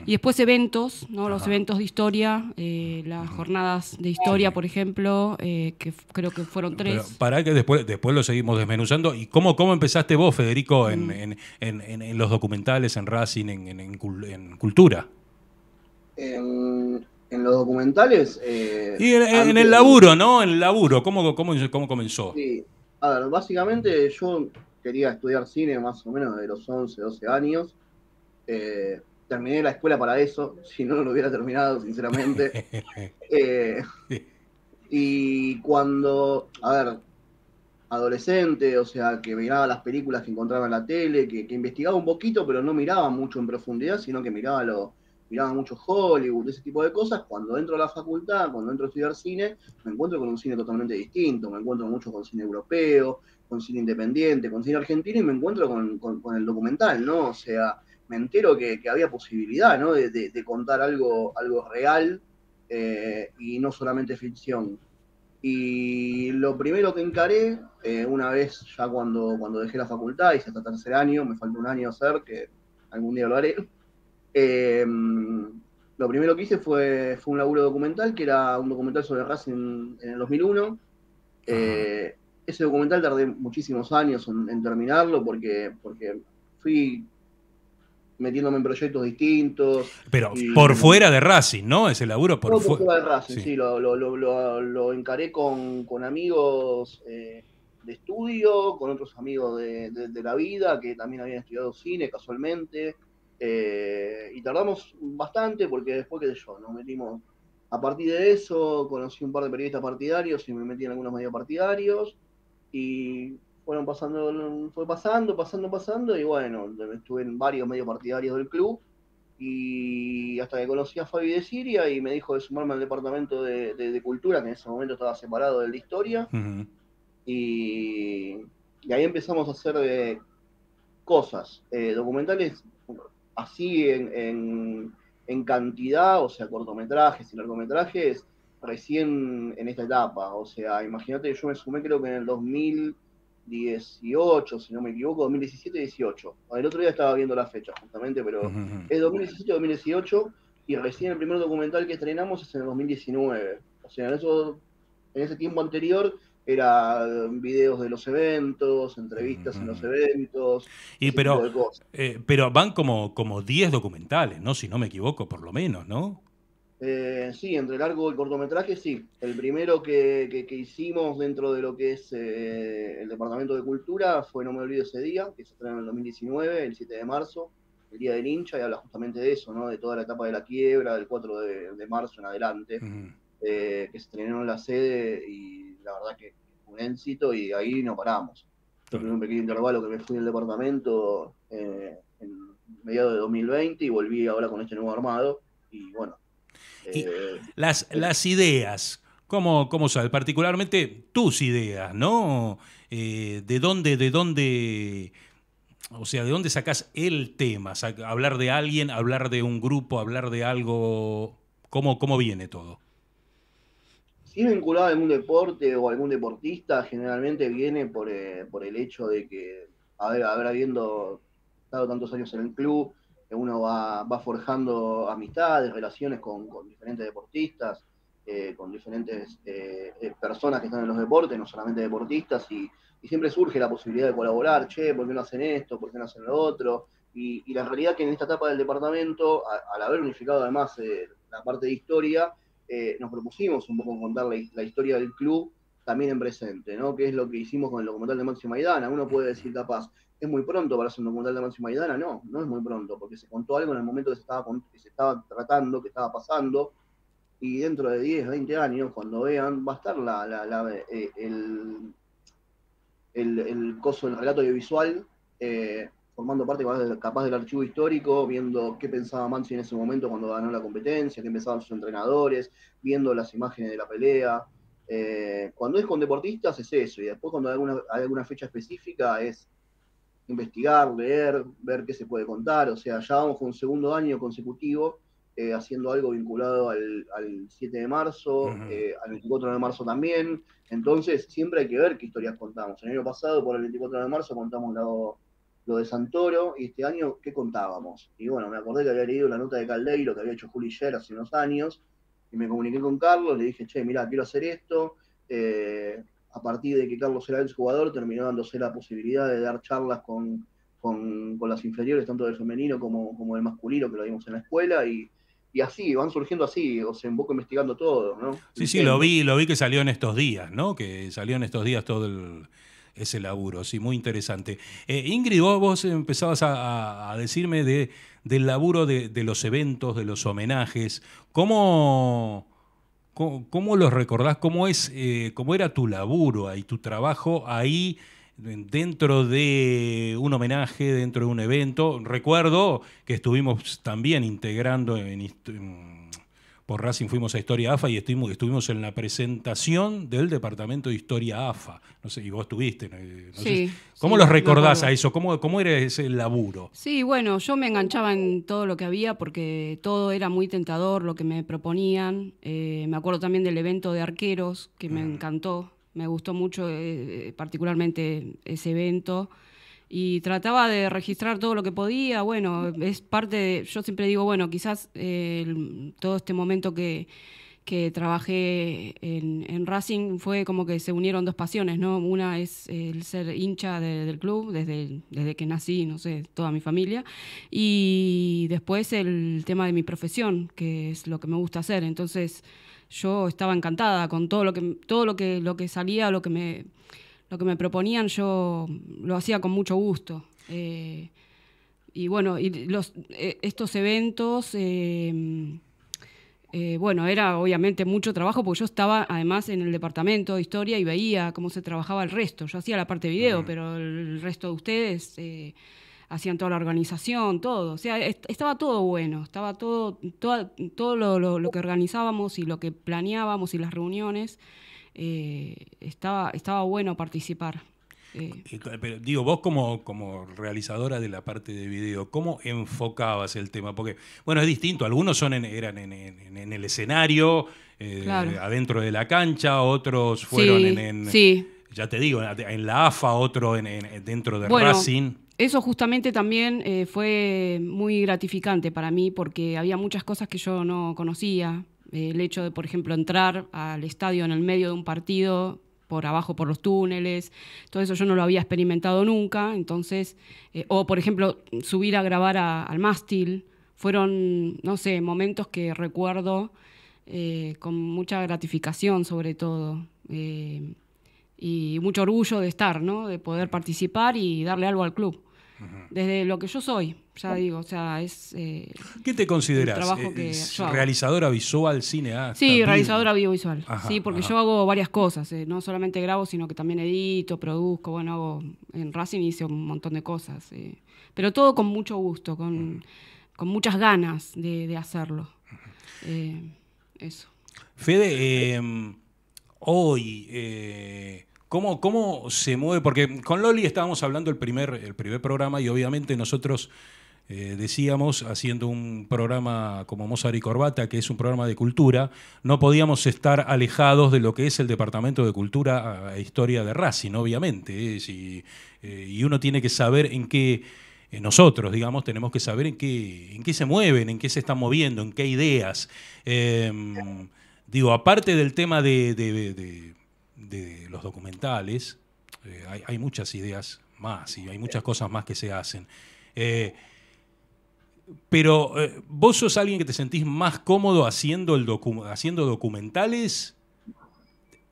Y después eventos, ¿no? los eventos de historia, eh, las jornadas de historia, por ejemplo, que creo que fueron tres. Pero para que después, después lo seguimos desmenuzando. ¿Y cómo, cómo empezaste vos, Federico, en, mm. en los documentales, en Racing, en, cultura? Em, en los documentales. Eh, y en, el laburo, ¿no? En el laburo, ¿cómo, cómo, cómo comenzó? Sí, a ver, básicamente yo quería estudiar cine más o menos de los 11, 12 años. Eh, terminé la escuela para eso, si no, lo hubiera terminado, sinceramente. Eh, y cuando, a ver, adolescente, o sea, que miraba las películas que encontraba en la tele, que, que, investigaba un poquito, pero no miraba mucho en profundidad, sino que miraba lo, miraba mucho Hollywood, ese tipo de cosas, cuando entro a la facultad, cuando entro a estudiar cine, me encuentro con un cine totalmente distinto, me encuentro mucho con cine europeo, con cine independiente, con cine argentino y me encuentro con, el documental, ¿no? O sea, me entero que, había posibilidad, ¿no? De, contar algo, algo real eh, y no solamente ficción. Y lo primero que encaré, eh, una vez ya cuando, cuando dejé la facultad, hice hasta tercer año, me falta un año hacer, que algún día lo haré, Em, lo primero que hice fue, fue un laburo documental, que era un documental sobre Racing en, el 2001. Eh, ese documental tardé muchísimos años en, terminarlo porque, porque fui metiéndome en proyectos distintos. Pero por fuera de Racing, ¿no? Ese laburo por, por fuera de Racing, sí, lo, lo, lo, encaré con, con amigos eh, de estudio, con otros amigos de la vida que también habían estudiado cine casualmente. Eh, y tardamos bastante porque después, qué sé yo, nos metimos. A partir de eso, conocí un par de periodistas partidarios y me metí en algunos medios partidarios. Y fueron pasando, fue pasando, pasando, pasando. Y bueno, estuve en varios medios partidarios del club. Y hasta que conocí a Fabi de Siria y me dijo de sumarme al departamento de, cultura, que en ese momento estaba separado de la historia. y, ahí empezamos a hacer eh, cosas, eh, documentales así en, cantidad, o sea, cortometrajes y largometrajes, recién en esta etapa. O sea, imagínate, yo me sumé creo que en el 2018, si no me equivoco, 2017-18. El otro día estaba viendo la fecha justamente, pero es 2017-2018 y recién el primer documental que estrenamos es en el 2019. O sea, en, eso, en ese tiempo anterior era videos de los eventos, entrevistas en los eventos. Y pero, eh, pero van como 10 documentales, ¿no? Si no me equivoco, por lo menos, ¿no? Eh, sí, entre largo y cortometraje, sí. El primero que, hicimos dentro de lo que es eh, el Departamento de Cultura fue No me olvido ese día, que se estrenó en el 2019, el 7 de marzo, el Día del hincha, y habla justamente de eso, ¿no? De toda la etapa de la quiebra, del 4 de, marzo en adelante, que se estrenó en la sede y la verdad que un éxito y ahí no paramos. Tuve un pequeño intervalo que me fui del departamento eh, en mediados de 2020 y volví ahora con este nuevo armado y bueno. Eh, eh, las, ideas, ¿Cómo, cómo Particularmente tus ideas, ¿no? ¿De dónde, de dónde, o sea, de dónde sacás el tema? ¿Hablar de alguien, hablar de un grupo, hablar de algo? ¿Cómo, cómo viene todo? si es vinculado a algún deporte o algún deportista, generalmente viene por, eh, el hecho de que haber, habiendo estado tantos años en el club, uno va, forjando amistades, relaciones con, diferentes deportistas, eh, con diferentes eh, personas que están en los deportes, no solamente deportistas, y, siempre surge la posibilidad de colaborar, che, ¿por qué no hacen esto? ¿Por qué no hacen lo otro? Y, la realidad que en esta etapa del departamento, al haber unificado además la parte de historia, eh, nos propusimos un poco contar la, historia del club también en presente, ¿no? Que es lo que hicimos con el documental de Máximo Maidana. Uno puede decir, capaz, es muy pronto para hacer un documental de Máximo Maidana. No, no es muy pronto, porque se contó algo en el momento que se estaba, que se estaba tratando, que estaba pasando. Y dentro de 10, 20 años, cuando vean, va a estar la, la, eh, el, el, coso, el relato audiovisual eh, formando parte capaz del archivo histórico, viendo qué pensaba Manzi en ese momento cuando ganó la competencia, qué pensaban sus entrenadores, viendo las imágenes de la pelea. Eh, cuando es con deportistas es eso, y después cuando hay alguna, fecha específica es investigar, leer, ver qué se puede contar. O sea, ya vamos con un segundo año consecutivo eh, haciendo algo vinculado al, 7 de marzo, eh, al 24 de marzo también. Entonces, siempre hay que ver qué historias contamos. El año pasado, por el 24 de marzo, contamos la, lo de Santoro, y este año, ¿qué contábamos? Y bueno, me acordé que había leído la nota de Caldeiro que había hecho Juli Scher hace unos años, y me comuniqué con Carlos, le dije, che, mirá, quiero hacer esto. Eh, a partir de que Carlos era el jugador, terminó dándose la posibilidad de dar charlas con, con, las inferiores, tanto del femenino como, como del masculino, que lo vimos en la escuela, y, y así, van surgiendo así, o sea, un poco investigando todo, ¿no? Sí, sí, lo vi, lo vi que salió en estos días, ¿no? Que salió en estos días todo el, ese laburo, sí, muy interesante. Eh, Ingrid, vos, empezabas a, decirme de, del laburo de, los eventos, de los homenajes. ¿Cómo, cómo, los recordás? ¿Cómo, es, eh, ¿Cómo era tu laburo y tu trabajo ahí? dentro de un homenaje, dentro de un evento. Recuerdo que estuvimos también integrando en por Racing fuimos a Historia AFA y estuvimos, en la presentación del departamento de Historia AFA. No sé, y vos estuviste. Eh, sí, ¿Cómo los recordás a eso? ¿Cómo, ¿Cómo era ese laburo? Sí, bueno, yo me enganchaba en todo lo que había porque todo era muy tentador, lo que me proponían. Eh, me acuerdo también del evento de arqueros, que me encantó. Me gustó mucho eh, particularmente ese evento y trataba de registrar todo lo que podía. Bueno, es parte de, yo siempre digo, bueno, quizás eh, todo este momento que, que trabajé en, Racing fue como que se unieron dos pasiones, ¿no? Una es el ser hincha del club desde, desde que nací, no sé, toda mi familia, y después el tema de mi profesión, que es lo que me gusta hacer. Entonces yo estaba encantada con todo lo que, todo lo que, lo que salía, lo que me lo que me proponían yo lo hacía con mucho gusto. Eh, y bueno, y los, eh, estos eventos, eh, bueno, era obviamente mucho trabajo porque yo estaba además en el departamento de historia y veía cómo se trabajaba el resto. Yo hacía la parte de video, pero el resto de ustedes hacían toda la organización, todo. O sea, estaba todo bueno, estaba todo, todo, todo lo, que organizábamos y lo que planeábamos y las reuniones. Eh, estaba, estaba bueno participar. Eh. Pero, digo, vos como, como realizadora de la parte de video, ¿cómo enfocabas el tema? Porque, bueno, es distinto, algunos son eran en, el escenario, eh, adentro de la cancha, otros fueron sí, en, ya te digo, en la AFA, otro dentro de bueno, Racing. Eso justamente también fue muy gratificante para mí porque había muchas cosas que yo no conocía, eh, el hecho de, por ejemplo, entrar al estadio en el medio de un partido, por abajo, por los túneles, todo eso yo no lo había experimentado nunca, entonces, eh, o por ejemplo, subir a grabar al mástil, fueron, no sé, momentos que recuerdo eh, con mucha gratificación sobre todo. y mucho orgullo de estar, ¿no? de poder participar y darle algo al club desde lo que yo soy, ya oh. digo, o sea, es... Eh, ¿Qué te consideras? Eh, ¿Realizadora visual, cineasta? Sí, realizadora audiovisual, sí, porque yo hago varias cosas, eh, no solamente grabo, sino que también edito, produzco, bueno, hago, en Racing hice un montón de cosas, pero todo con mucho gusto, con, muchas ganas de, de hacerlo. eso. Fede, em, hoy ¿Cómo, se mueve? Porque con Loli estábamos hablando el primer, el primer programa y obviamente nosotros eh, decíamos, haciendo un programa como Mozart y Corbata, que es un programa de cultura, no podíamos estar alejados de lo que es el Departamento de Cultura e Historia de Racing, obviamente. ¿eh? Eh, y uno tiene que saber en qué nosotros, digamos, tenemos que saber en qué, en qué se mueven, en qué se están moviendo, en qué ideas. Em, digo, aparte del tema de, de los documentales, eh, hay, muchas ideas más y hay muchas cosas más que se hacen. Eh, pero eh, vos sos alguien que te sentís más cómodo haciendo, el haciendo documentales,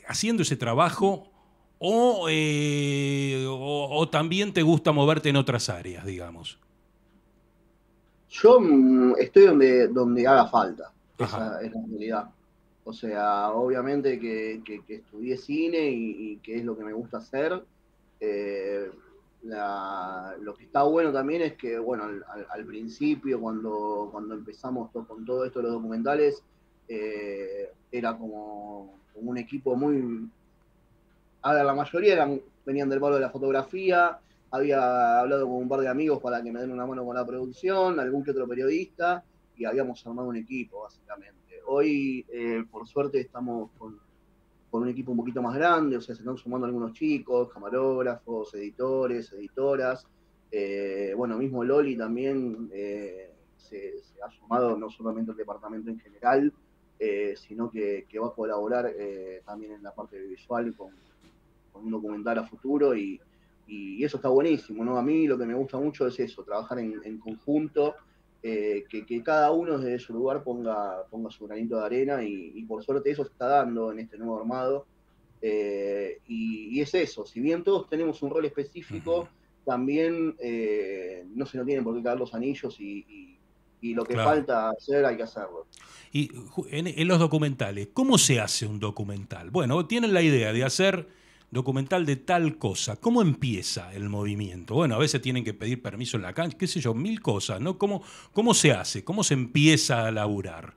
haciendo ese trabajo, o, también te gusta moverte en otras áreas, digamos. Yo mm, estoy donde, donde haga falta, en la realidad. O sea, obviamente que, que, estudié cine y, que es lo que me gusta hacer. Eh, lo que está bueno también es que, bueno, al, principio, cuando, cuando empezamos con todo esto los documentales, eh, era como, un equipo muy... Ahora la mayoría eran, venían del barrio de la fotografía, había hablado con un par de amigos para que me den una mano con la producción, algún que otro periodista, y habíamos armado un equipo, básicamente hoy, eh, por suerte, estamos con, un equipo un poquito más grande, o sea, se están sumando algunos chicos, camarógrafos, editores, editoras. Eh, bueno, mismo Loli también eh, se, ha sumado no solamente al departamento en general, sino que, va a colaborar también en la parte visual con, un documental a futuro y, eso está buenísimo, ¿no? A mí lo que me gusta mucho es eso, trabajar en conjunto. Eh, que, cada uno desde su lugar ponga, ponga su granito de arena y, por suerte eso está dando en este nuevo armado. Eh, y, es eso, si bien todos tenemos un rol específico, también eh, no se nos tienen por qué caer los anillos y, lo que falta hacer hay que hacerlo. Y en, los documentales, ¿cómo se hace un documental? Bueno, tienen la idea de hacer documental de tal cosa. ¿Cómo empieza el movimiento? Bueno, a veces tienen que pedir permiso en la cancha, qué sé yo, mil cosas, ¿no? ¿Cómo, cómo se hace? ¿Cómo se empieza a laburar?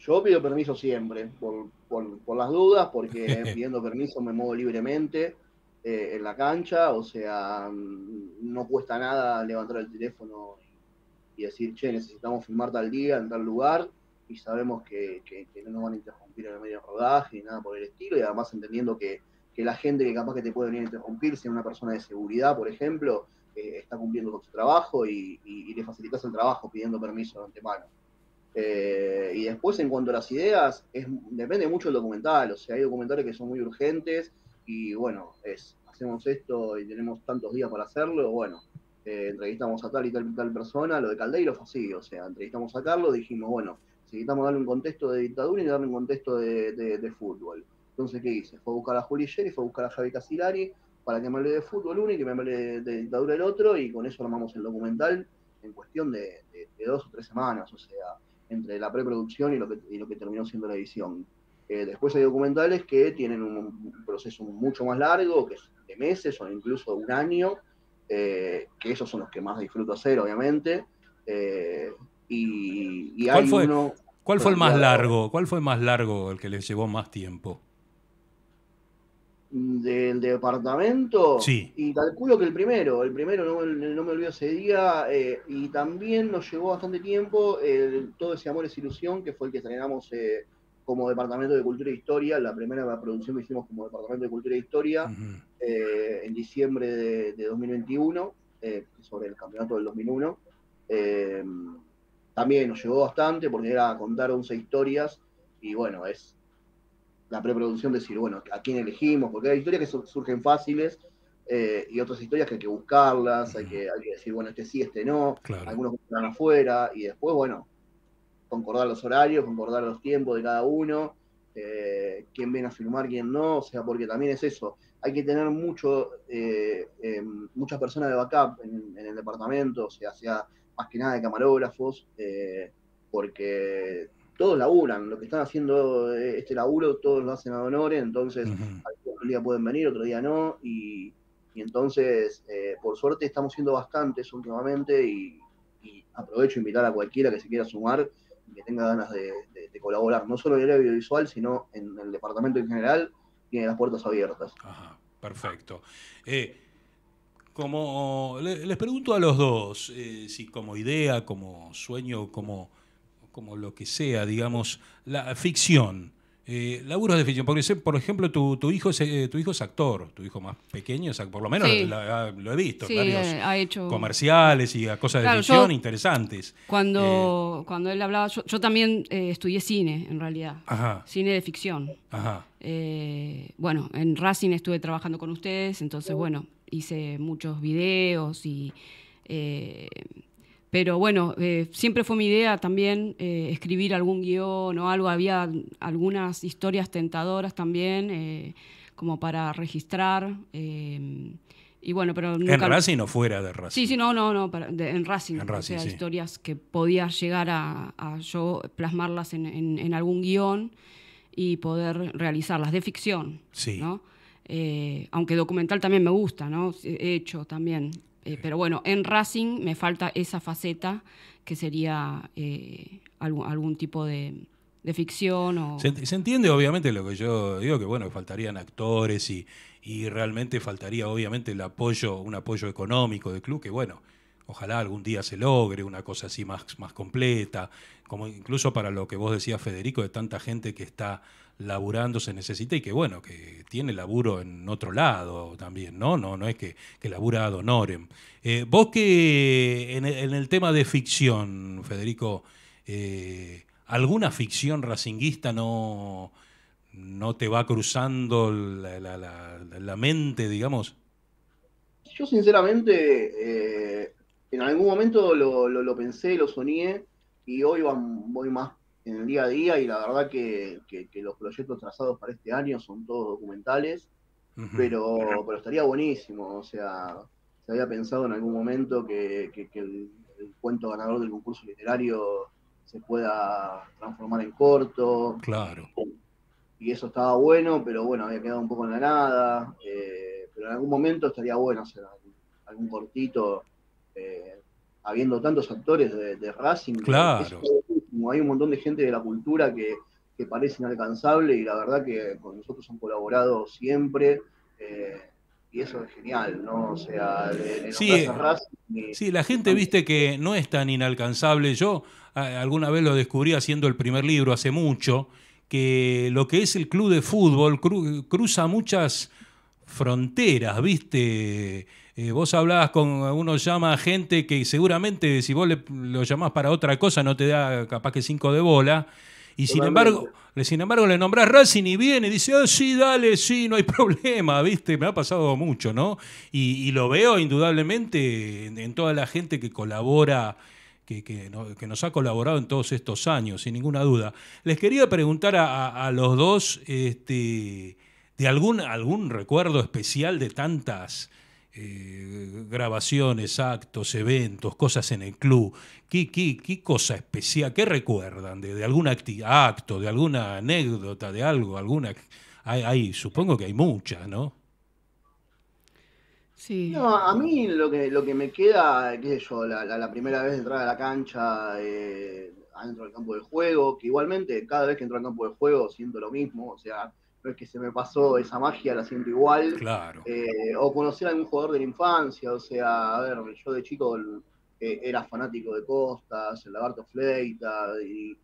Yo pido permiso siempre, por, por, las dudas, porque pidiendo permiso me muevo libremente eh, en la cancha, o sea, mm, no cuesta nada levantar el teléfono y decir, che, necesitamos filmar tal día en tal lugar, y sabemos que, no nos van a interrumpir en el medio de rodaje ni nada por el estilo, y además entendiendo que, la gente que capaz que te puede venir a interrumpir, si es una persona de seguridad, por ejemplo, eh, está cumpliendo con su trabajo y, le facilitas el trabajo pidiendo permiso de antemano. Eh, y después, en cuanto a las ideas, es, depende mucho del documental, o sea, hay documentales que son muy urgentes y bueno, es, hacemos esto y tenemos tantos días para hacerlo, bueno, eh, entrevistamos a tal y tal tal persona, lo de Caldeiro fue así, o sea, entrevistamos a Carlos, dijimos, bueno, necesitamos darle un contexto de dictadura y darle un contexto de, fútbol. Entonces, ¿qué hice? Fue a buscar a Juli y fue a buscar a Javi Casilari para que me hable de fútbol uno y que me hable de, dictadura el otro, y con eso armamos el documental en cuestión de, dos o tres semanas, o sea, entre la preproducción y lo que, lo que terminó siendo la edición. Eh, después hay documentales que tienen un, proceso mucho más largo, que es de meses o incluso un año, eh, que esos son los que más disfruto hacer, obviamente. Eh, y, ¿Cuál fue, ¿Cuál fue el más largo? ¿Cuál fue el más largo, el que le llevó más tiempo? del departamento. Sí. Y calculo que el primero, el primero, no, me olvido ese día, eh, y también nos llevó bastante tiempo todo ese Amor es Ilusión, que fue el que estrenamos eh, como Departamento de Cultura e Historia, la primera producción que hicimos como Departamento de Cultura e Historia, eh, en diciembre de, de 2021, sobre el campeonato del 2001 también nos llevó bastante porque era contar 11 historias y bueno, es la preproducción decir, bueno, a quién elegimos, porque hay historias que surgen fáciles eh, y otras historias que hay que buscarlas, hay que, decir, bueno, este sí, este no, algunos están afuera y después, bueno, concordar los horarios, concordar los tiempos de cada uno, eh, quién viene a filmar, quién no, o sea, porque también es eso, hay que tener mucho, eh, muchas personas de backup en, en el departamento, o sea, sea más que nada de camarógrafos, eh, porque todos laburan, lo que están haciendo eh, este laburo, todos lo hacen a honor, entonces un día pueden venir, otro día no, y, entonces, eh, por suerte, estamos siendo bastantes últimamente y, aprovecho invitar a cualquiera que se quiera sumar y que tenga ganas de, colaborar, no solo en el área audiovisual, sino en el departamento en general, tiene las puertas abiertas. Ajá, perfecto como oh, les pregunto a los dos, eh, si como idea, como sueño, como, como lo que sea, digamos, la ficción, eh, laburos de ficción, porque por ejemplo, tu, hijo es, eh, tu hijo es actor, tu hijo más pequeño, por lo menos ah, lo he visto, eh, ha hecho... comerciales y cosas de ficción interesantes. Cuando, cuando él hablaba, yo, también estudié cine, en realidad, cine de ficción. Ajá. bueno, en Racing estuve trabajando con ustedes, entonces, uh. bueno, hice muchos videos y... Eh, pero bueno, eh, siempre fue mi idea también eh, escribir algún guión o algo. Había algunas historias tentadoras también, como para registrar. y bueno, pero nunca... En Racing o fuera de Racing. Sí, sí, no, no, no, en Racing. o sea, historias que podía llegar a, yo plasmarlas en, algún guión y poder realizarlas de ficción. Sí. ¿no? Eh, aunque documental también me gusta, ¿no? He hecho también. Eh, pero bueno, en Racing me falta esa faceta que sería eh, algún, tipo de, ficción. O... Se, entiende obviamente lo que yo digo, que bueno, faltarían actores y, realmente faltaría obviamente el apoyo, un apoyo económico del club, que bueno, ojalá algún día se logre una cosa así más, más completa, como incluso para lo que vos decías, Federico, de tanta gente que está laburando se necesita y que bueno, que tiene laburo en otro lado también, ¿no? No, no es que, que labura ad eh, vos que en, el tema de ficción, Federico, eh, ¿alguna ficción racinguista no, no te va cruzando la, mente, digamos? Yo sinceramente eh, en algún momento lo, lo pensé, lo soñé y hoy voy más en el día a día y la verdad que, los proyectos trazados para este año son todos documentales, pero, pero estaría buenísimo, o sea, se había pensado en algún momento que, el, cuento ganador del concurso literario se pueda transformar en corto. Claro. Y eso estaba bueno, pero bueno, había quedado un poco en la nada, eh, pero en algún momento estaría bueno hacer algún, cortito, eh, habiendo tantos actores de, Racing. Claro como hay un montón de gente de la cultura que, parece inalcanzable y la verdad que con nosotros han colaborado siempre. Eh, y eso es genial, ¿no? O sea, en sí, sí, la gente viste que no es tan inalcanzable. Yo alguna vez lo descubrí haciendo el primer libro hace mucho, que lo que es el club de fútbol cruza muchas fronteras, viste eh, vos hablabas con, uno llama a gente que seguramente si vos le, lo llamás para otra cosa no te da capaz que cinco de bola. Y sin embargo, sin embargo, le nombrás Racing y viene y dice, ah, sí, dale, sí, no hay problema, ¿viste? Me ha pasado mucho, ¿no? Y, lo veo indudablemente en, toda la gente que colabora, que, nos ha colaborado en todos estos años, sin ninguna duda. Les quería preguntar a, los dos este, de algún, algún recuerdo especial de tantas eh, grabaciones, actos, eventos, cosas en el club. ¿Qué, qué, cosa especial? ¿Qué recuerdan de, de algún acto, de alguna anécdota, de algo? alguna hay, Supongo que hay muchas, ¿no? Sí. No, a mí lo que, lo que me queda, qué sé yo, la, primera vez de entrar a la cancha, eh, adentro del campo de juego, que igualmente cada vez que entro al campo de juego siento lo mismo, o sea, es que se me pasó esa magia, la siento igual. Claro. Eh, o conocer a algún jugador de la infancia, o sea, a ver, yo de chico eh, era fanático de Costas, el Lagarto Fleita, y,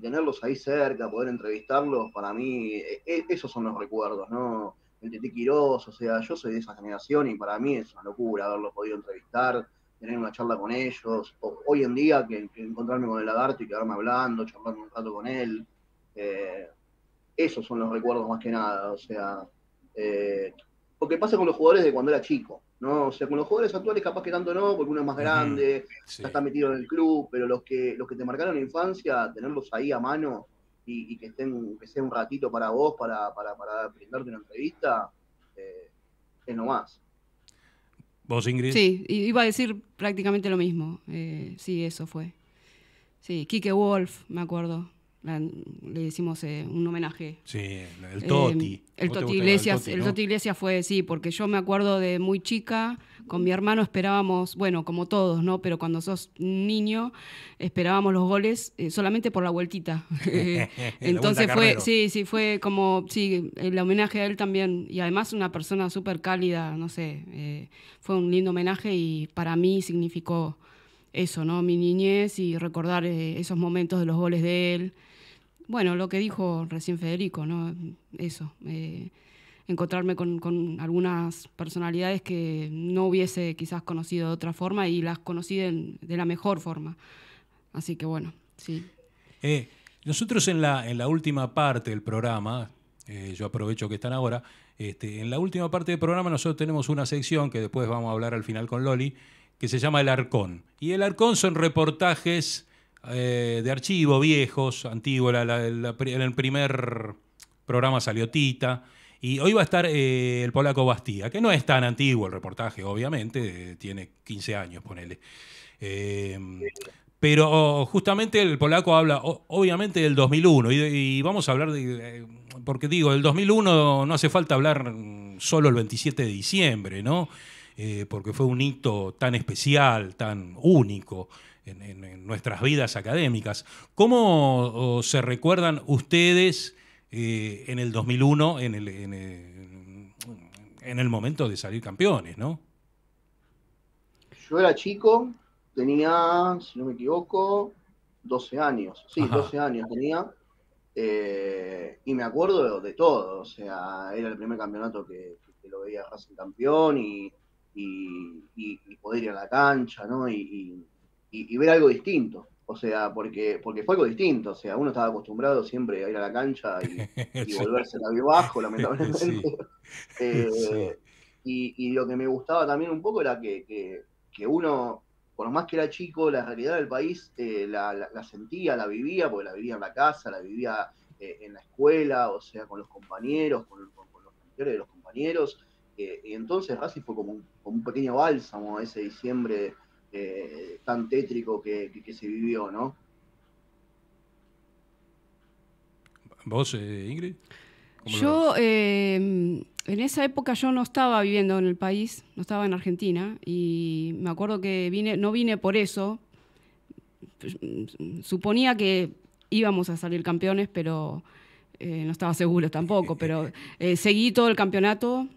tenerlos ahí cerca, poder entrevistarlos, para mí, e, e, esos son los recuerdos, ¿no? El Tete Quirós, o sea, yo soy de esa generación y para mí es una locura haberlos podido entrevistar, tener una charla con ellos. O, hoy en día, que, encontrarme con el Lagarto y quedarme hablando, charlando un rato con él. Eh, esos son los recuerdos más que nada, o sea, eh, porque pasa con los jugadores de cuando era chico, ¿no? O sea, con los jugadores actuales capaz que tanto no, porque uno es más grande, ya está metido en el club, pero los que, los que te marcaron la infancia, tenerlos ahí a mano y, que estén, que sea un ratito para vos, para, para, para brindarte una entrevista, eh, es nomás. ¿Vos, Ingrid? Sí, iba a decir prácticamente lo mismo. Eh, sí, eso fue. Sí, Kike Wolf, me acuerdo le hicimos eh, un homenaje. Sí, el eh, Toti. el, toti Iglesias, el, toti, Iglesias fue, sí, porque yo me acuerdo de muy chica, con mi hermano esperábamos, bueno, como todos, ¿no? Pero cuando sos niño, esperábamos los goles eh, solamente por la vueltita. Entonces fue, sí, sí, fue como, sí, el homenaje a él también. Y además una persona súper cálida, no sé, fue un lindo homenaje y para mí significó eso, ¿no? Mi niñez y recordar esos momentos de los goles de él bueno, lo que dijo recién Federico, ¿no? Eso, eh, encontrarme con, algunas personalidades que no hubiese quizás conocido de otra forma y las conocí de, la mejor forma. Así que bueno, sí. Eh, nosotros en la, en la última parte del programa, eh, yo aprovecho que están ahora, este, en la última parte del programa nosotros tenemos una sección que después vamos a hablar al final con Loli, que se llama El Arcón. Y El Arcón son reportajes eh, de archivo, viejos, antiguos. en el primer programa salió Tita. Y hoy va a estar eh, el polaco Bastía, que no es tan antiguo el reportaje, obviamente, eh, tiene 15 años, ponele. Em, pero oh, justamente el polaco habla, obviamente, del 2001, y, vamos a hablar de. Porque digo, el 2001 no hace falta hablar mm, solo el 27 de diciembre, ¿no? porque fue un hito tan especial, tan único en, nuestras vidas académicas. ¿Cómo se recuerdan ustedes eh, en el 2001, en el, en, el, momento de salir campeones, no? Yo era chico, tenía, si no me equivoco, 12 años. Sí, 12 años tenía. Eh, y me acuerdo de, todo. O sea, era el primer campeonato que, lo veía Racing campeón y, y, poder ir a la cancha, ¿no? Y, y, ver algo distinto. O sea, porque, porque fue algo distinto. O sea, uno estaba acostumbrado siempre a ir a la cancha y, volverse la bajo, lamentablemente. Eh, y, lo que me gustaba también un poco era que, uno, por más que era chico, la realidad del país eh, la, sentía, la vivía, porque la vivía en la casa, la vivía eh, en la escuela, o sea, con los compañeros, con, los familiares de los compañeros. y entonces Racing fue como un, como un pequeño bálsamo ese diciembre eh, tan tétrico que, se vivió, ¿no? ¿Vos, eh, Ingrid? Yo, eh, en esa época yo no estaba viviendo en el país, no estaba en Argentina, y me acuerdo que vine, no vine por eso. Suponía que íbamos a salir campeones, pero no estaba seguro tampoco, pero seguí todo el campeonato,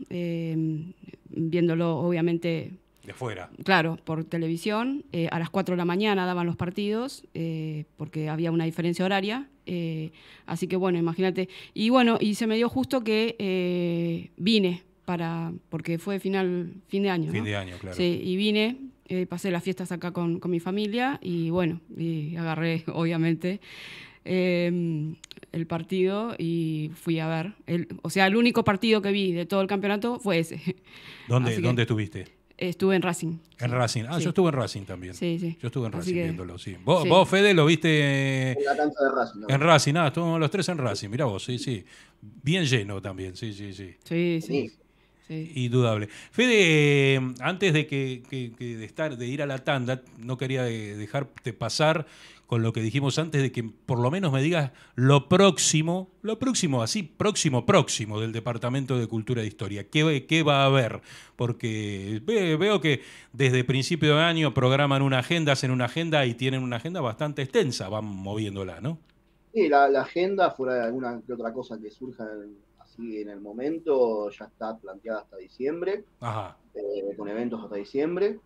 viéndolo obviamente de fuera. Claro, por televisión. Eh, a las 4 de la mañana daban los partidos, eh, porque había una diferencia horaria. Eh, así que bueno, imagínate. Y bueno, y se me dio justo que vine para. porque fue final, fin de año. Fin de año, claro. Sí, y vine, pasé las fiestas acá con, mi familia y bueno, y agarré, obviamente. Em, el partido y fui a ver. o sea, el único partido que vi de todo el campeonato fue ese. ¿Dónde, ¿dónde estuviste? Estuve en Racing. En Racing. Ah, yo estuve en Racing también. Sí, sí. Yo estuve en Racing viéndolo, sí. ¿Vos, ¿Vos, Fede, lo viste en la cancha de Racing. En Racing, ah, estuvimos los tres en Racing, mirá vos, sí, sí. Bien lleno también, sí, sí, sí. Sí, sí. Indudable. Fede, eh, antes de que, que, que de estar, de ir a la tanda, no quería dejarte pasar con lo que dijimos antes de que por lo menos me digas lo próximo, lo próximo así, próximo, próximo del Departamento de Cultura e Historia. ¿Qué, va a haber? Porque veo que desde principio de año programan una agenda, hacen una agenda y tienen una agenda bastante extensa, van moviéndola, ¿no? Sí, la, agenda, fuera de alguna que otra cosa que surja así en el momento, ya está planteada hasta diciembre, eh, con eventos hasta diciembre.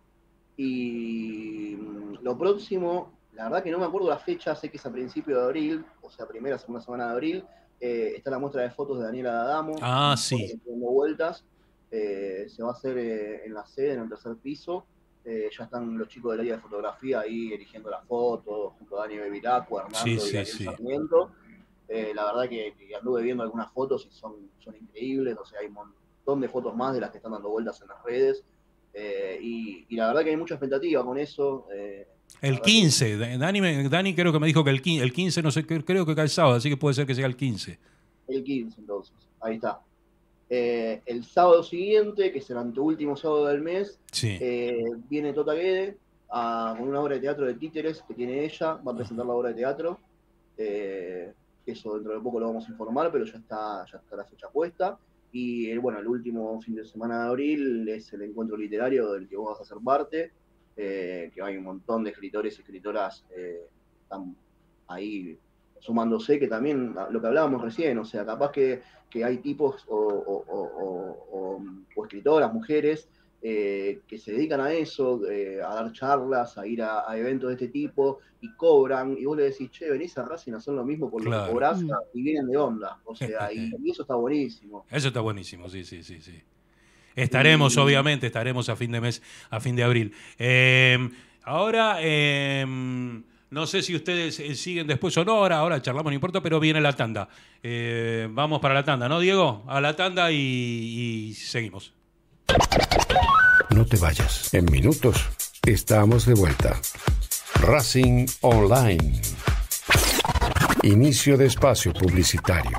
Y mm, lo próximo la verdad que no me acuerdo la fecha, sé que es a principio de abril, o sea, primera, segunda semana de abril, eh, está la muestra de fotos de Daniela D'Adamo. Ah, eh, sí. Dando vueltas. Eh, se va a hacer en la sede, en el tercer piso. ya están los chicos del área de fotografía ahí eligiendo las fotos, junto a Daniel Beviraco, Hernando y Sarmiento. la verdad que, anduve viendo algunas fotos y son, son increíbles. O sea, hay un montón de fotos más de las que están dando vueltas en las redes. Y, y, la verdad que hay mucha expectativa con eso. El 15, Dani, creo que me dijo que el 15, el 15 no sé, creo que cae el sábado, así que puede ser que sea el 15. El 15 entonces, ahí está. Eh, el sábado siguiente, que será el último sábado del mes, eh, viene Tota Guede ah, con una obra de teatro de títeres que tiene ella, va a presentar la obra de teatro. Eh, eso dentro de poco lo vamos a informar, pero ya está, ya está la fecha puesta. Y bueno, el último fin de semana de abril es el encuentro literario del que vos vas a ser parte eh, que hay un montón de escritores y escritoras eh, están ahí sumándose, que también ah, lo que hablábamos recién, o sea, capaz que, hay tipos o, escritoras, mujeres, eh, que se dedican a eso, a dar charlas, a ir a, eventos de este tipo, y cobran, y vos le decís, che, venís a Racing a hacer lo mismo por mm. y vienen de onda. O sea, y, eso está buenísimo. Eso está buenísimo, sí, sí, sí, sí. Estaremos, obviamente, estaremos a fin de mes, a fin de abril. Em, ahora, em, no sé si ustedes eh, siguen después o no, ahora, ahora charlamos, no importa, pero viene la tanda. Eh, vamos para la tanda, ¿no, Diego? A la tanda y seguimos. No te vayas. En minutos estamos de vuelta. Racing Online. Inicio de espacio publicitario.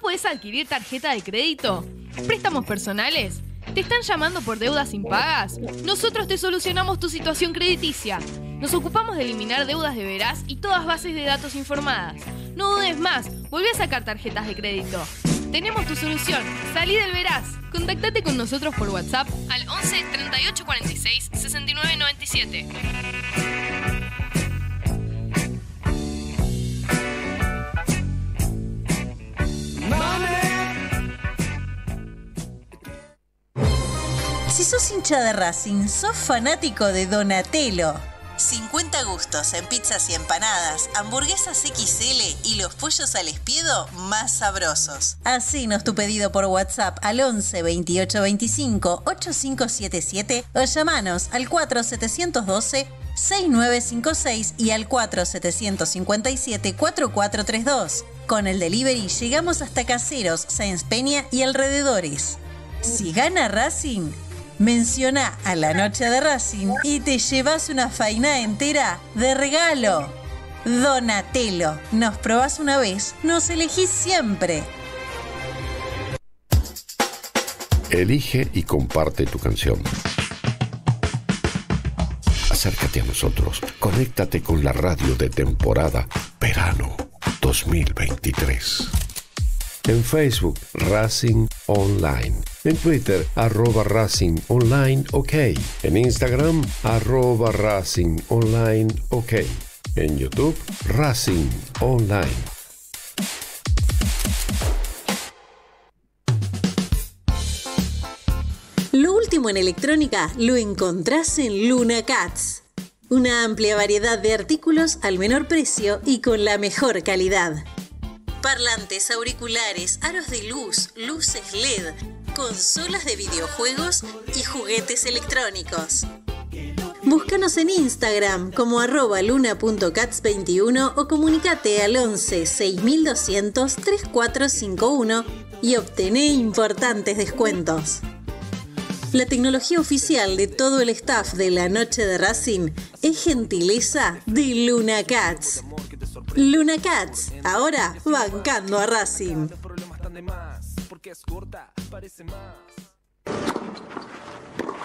puedes adquirir tarjeta de crédito? ¿Préstamos personales? ¿Te están llamando por deudas impagas? Nosotros te solucionamos tu situación crediticia. Nos ocupamos de eliminar deudas de veras y todas bases de datos informadas. No dudes más, volví a sacar tarjetas de crédito. Tenemos tu solución. Salí del veraz. Contactate con nosotros por WhatsApp al 11 38 46 69 97. Si sos hincha de Racing, sos fanático de Donatello. 50 gustos en pizzas y empanadas, hamburguesas XL y los pollos al espiedo más sabrosos. Así nos tu pedido por WhatsApp al 11 28 25 8577 o llamanos al 4 712 6956 y al 4757-4432. Con el delivery llegamos hasta Caseros, Sáenz Peña y alrededores. Si gana Racing, menciona a la noche de Racing y te llevas una faina entera de regalo. Donatelo, nos probás una vez, nos elegís siempre. Elige y comparte tu canción acércate a nosotros, conéctate con la radio de temporada Verano 2023. En Facebook, Racing Online. En Twitter, arroba Racing Online OK. En Instagram, arroba Racing Online OK. En YouTube, Racing Online. en electrónica lo encontrás en Luna Cats. Una amplia variedad de artículos al menor precio y con la mejor calidad. Parlantes, auriculares, aros de luz, luces LED, consolas de videojuegos y juguetes electrónicos. Búscanos en Instagram como arroba luna.cats21 o comunicate al 11 6200 3451 y obtené importantes descuentos. La tecnología oficial de todo el staff de la noche de Racing es gentileza de Luna Cats. Luna Cats, ahora bancando a Racing.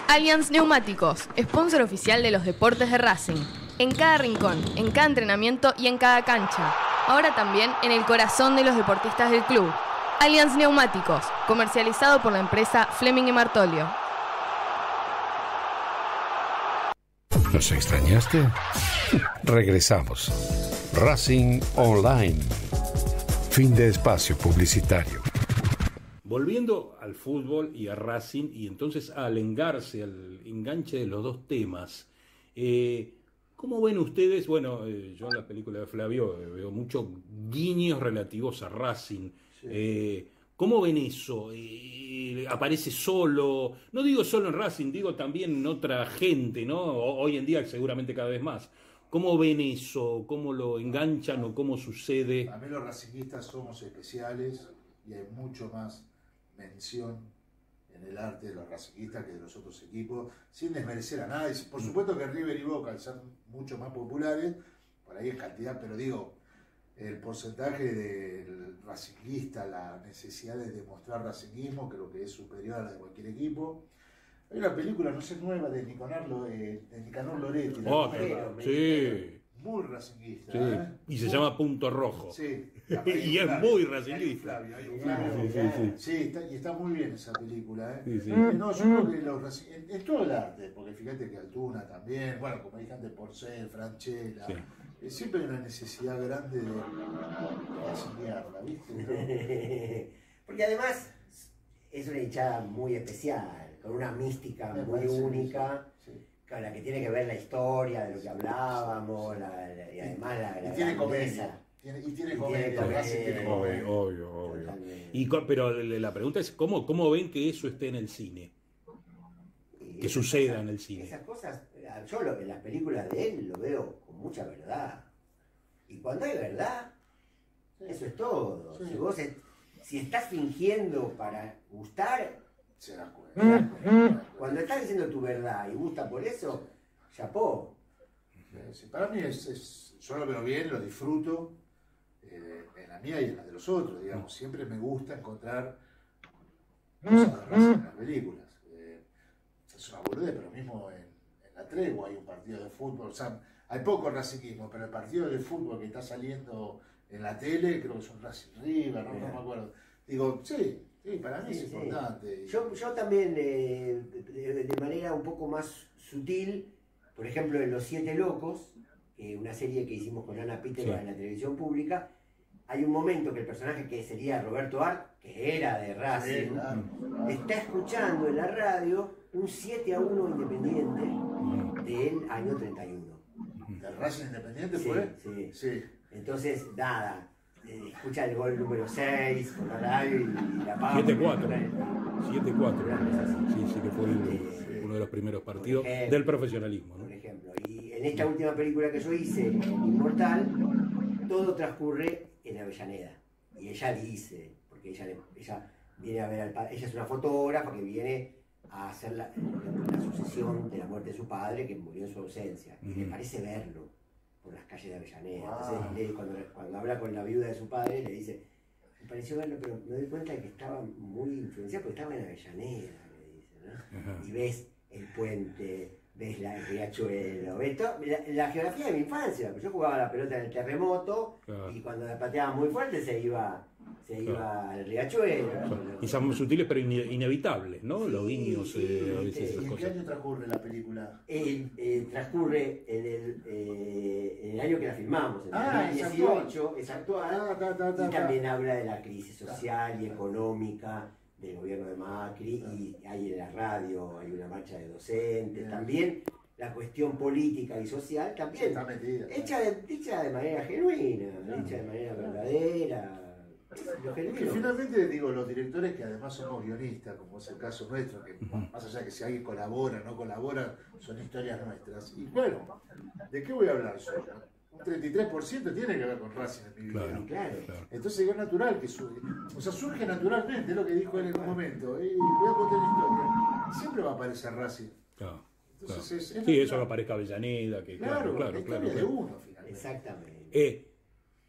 Allianz Neumáticos, sponsor oficial de los deportes de Racing. En cada rincón, en cada entrenamiento y en cada cancha. Ahora también en el corazón de los deportistas del club. Allianz Neumáticos, comercializado por la empresa Fleming y Martolio. ¿Nos extrañaste? Regresamos. Racing Online. Fin de espacio publicitario. Volviendo al fútbol y a Racing, y entonces a alengarse al enganche de los dos temas, eh, ¿cómo ven ustedes? Bueno, eh, yo en la película de Flavio eh, veo muchos guiños relativos a Racing. Sí. ¿Cómo ven eso? aparece solo, no digo solo en Racing, digo también en otra gente, ¿no? hoy en día seguramente cada vez más. ¿Cómo ven eso? ¿Cómo lo enganchan o cómo sucede? A mí los raciquistas somos especiales y hay mucho más mención en el arte de los raciquistas que de los otros equipos, sin desmerecer a nadie. Por supuesto que River y Boca, al mucho más populares, por ahí es cantidad, pero digo, el porcentaje del raciclista, la necesidad de demostrar racismo creo que es superior a la de cualquier equipo. Hay una película, no sé, nueva de Nicanor, eh, Loretti, de muy racinguista. ¿eh? Y se llama Punto Rojo. y es muy racista Sí, y está muy bien esa película. ¿eh? eh no, es todo el arte, porque fíjate que Altuna también, bueno, como dije antes, Porcel, Franchella. Eh, siempre hay una necesidad grande de, de soñarla, ¿viste? Porque además es una hinchada muy especial, con una mística muy única. Con la que tiene que ver la historia de lo que hablábamos, y además la, la y tiene comedia. y tiene comedia. Obvio, obvio, pero la pregunta es, ¿cómo, ¿cómo ven que eso esté en el cine? que suceda en el cine. Esas cosas, yo en las películas de él lo veo mucha verdad. Y cuando hay verdad, eso es todo. Si vos si estás fingiendo para gustar, se cuenta. Mm, mm. Cuando estás diciendo tu verdad y gusta por eso, ya para mí es, es, yo lo veo bien, lo disfruto, eh, en la mía y en la de los otros, digamos. Siempre me gusta encontrar cosas mm, en las películas. Eh, es una pero mismo en, La Tregua hay un partido de fútbol, hay poco racismo, pero el partido de fútbol que está saliendo en la tele, creo que son Racing River, no, me acuerdo. Digo, sí, sí, para mí es importante. Yo, también, eh, de, manera un poco más sutil, por ejemplo, en Los Siete Locos, una serie que hicimos con Ana Peter en la televisión pública, hay un momento que el personaje que sería Roberto Art, que era de Racing, está escuchando en la radio un 7 a 1 independiente mm. del año 31. Racing Independiente fue? Sí, sí. Entonces, nada, eh, escucha el gol número 6 con la radio y, la paga. 7-4. 7-4. Sí, sí, que fue uno de los primeros partidos del profesionalismo. ¿no? Por ejemplo, y en esta última película que yo hice, Inmortal, todo transcurre en Avellaneda. Y ella dice, porque ella, ella viene a ver al ella es una fotógrafa que viene a hacer la, sucesión de la muerte de su padre, que murió en su ausencia. Y le parece verlo por las calles de Avellaneda. Entonces, cuando, habla con la viuda de su padre, le dice, me pareció verlo, pero me doy cuenta de que estaba muy influenciado porque estaba en Avellaneda, Y ves el puente, ves la, el riachuelo, ves la, geografía de mi infancia. Yo jugaba la pelota en el terremoto y cuando la pateaba muy fuerte se iba se iba al riachuelo. Y son sutiles pero inevitables, ¿no? los guiños eh, a en qué año transcurre la película? transcurre eh, en el, año que la filmamos, en ah, 2018, es actual, ah, y también habla de la crisis social y económica del gobierno de Macri, y hay en la radio, hay una marcha de docentes, también la cuestión política y social, también, está metida, hecha, de, hecha de manera genuina, hecha de manera verdadera que finalmente digo, los directores que además somos guionistas, como es el caso nuestro, que más allá de que si alguien colabora o no colabora, son historias nuestras. Y bueno, ¿de qué voy a hablar Un 33% tiene que ver con Racing en mi vida. Claro, claro. Entonces es natural que surge. O sea, surge naturalmente, lo que dijo él en un momento. Y voy a contar una historia. Siempre va a aparecer Racing. Claro. sí, eso que aparezca Avellaneda. Que, claro, claro, claro, de uno, Exactamente. Eh,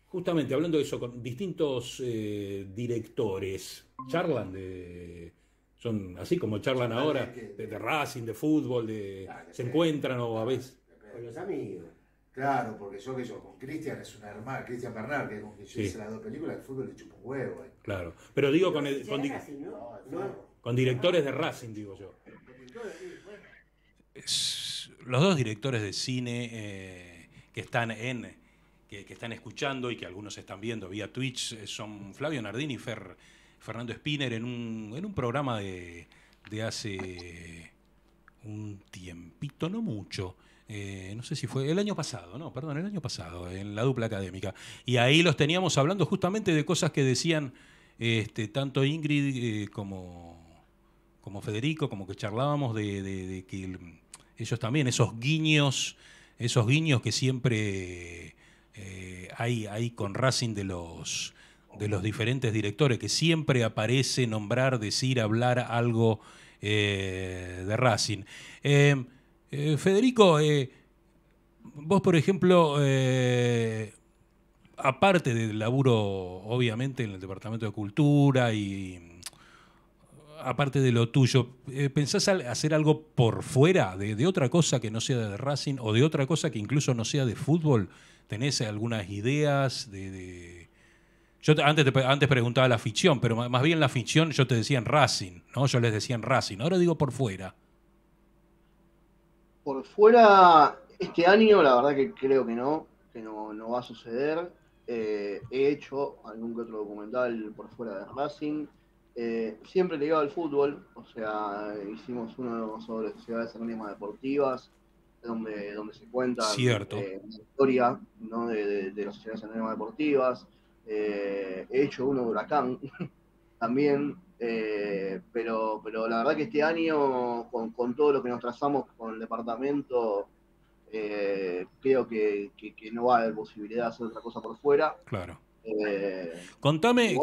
justamente hablando de eso, con distintos eh, directores, charlan de... Son así como charlan ahora, de, Racing, de fútbol, de, ah, se encuentran o a ah, veces... Con los amigos. Claro, porque yo que yo con Cristian es una hermana, Cristian Bernard, que con quien yo hice las dos películas, el fútbol le chupa un huevo. Eh. Claro, pero digo con, con, con, directores de Racing, digo yo. los dos directores de cine eh, que están en que, están escuchando y que algunos están viendo vía Twitch eh, son Flavio Nardini y Fernando Spinner en un, programa de, hace un tiempito, no mucho. Eh, no sé si fue el año pasado, no, perdón, el año pasado, en la dupla académica. Y ahí los teníamos hablando justamente de cosas que decían este, tanto Ingrid eh, como, como Federico, como que charlábamos de, que ellos también, esos guiños, esos guiños que siempre eh, hay, con Racing de los, de los diferentes directores, que siempre aparece nombrar, decir, hablar algo eh, de Racing. Eh, Federico, vos por ejemplo, aparte del laburo, obviamente, en el Departamento de Cultura y aparte de lo tuyo, ¿pensás hacer algo por fuera de, de otra cosa que no sea de Racing o de otra cosa que incluso no sea de fútbol? ¿Tenés algunas ideas de...? Yo antes, antes preguntaba la ficción, pero más bien la ficción yo te decía en Racing, ¿no? Yo les decía en Racing, ahora digo por fuera. Por fuera, este año la verdad que creo que no, que no, va a suceder. Eh, he hecho algún que otro documental por fuera de Racing, eh, siempre ligado al fútbol, o sea, hicimos uno sobre ciudades anónimas deportivas, donde, se cuenta la eh, historia de, las sociedades anónimas deportivas. Eh, he hecho uno de Huracán también, eh, pero, pero la verdad que este año, con, todo lo que nos trazamos con el departamento, creo que, no va a haber posibilidad de hacer otra cosa por fuera. Claro. contame,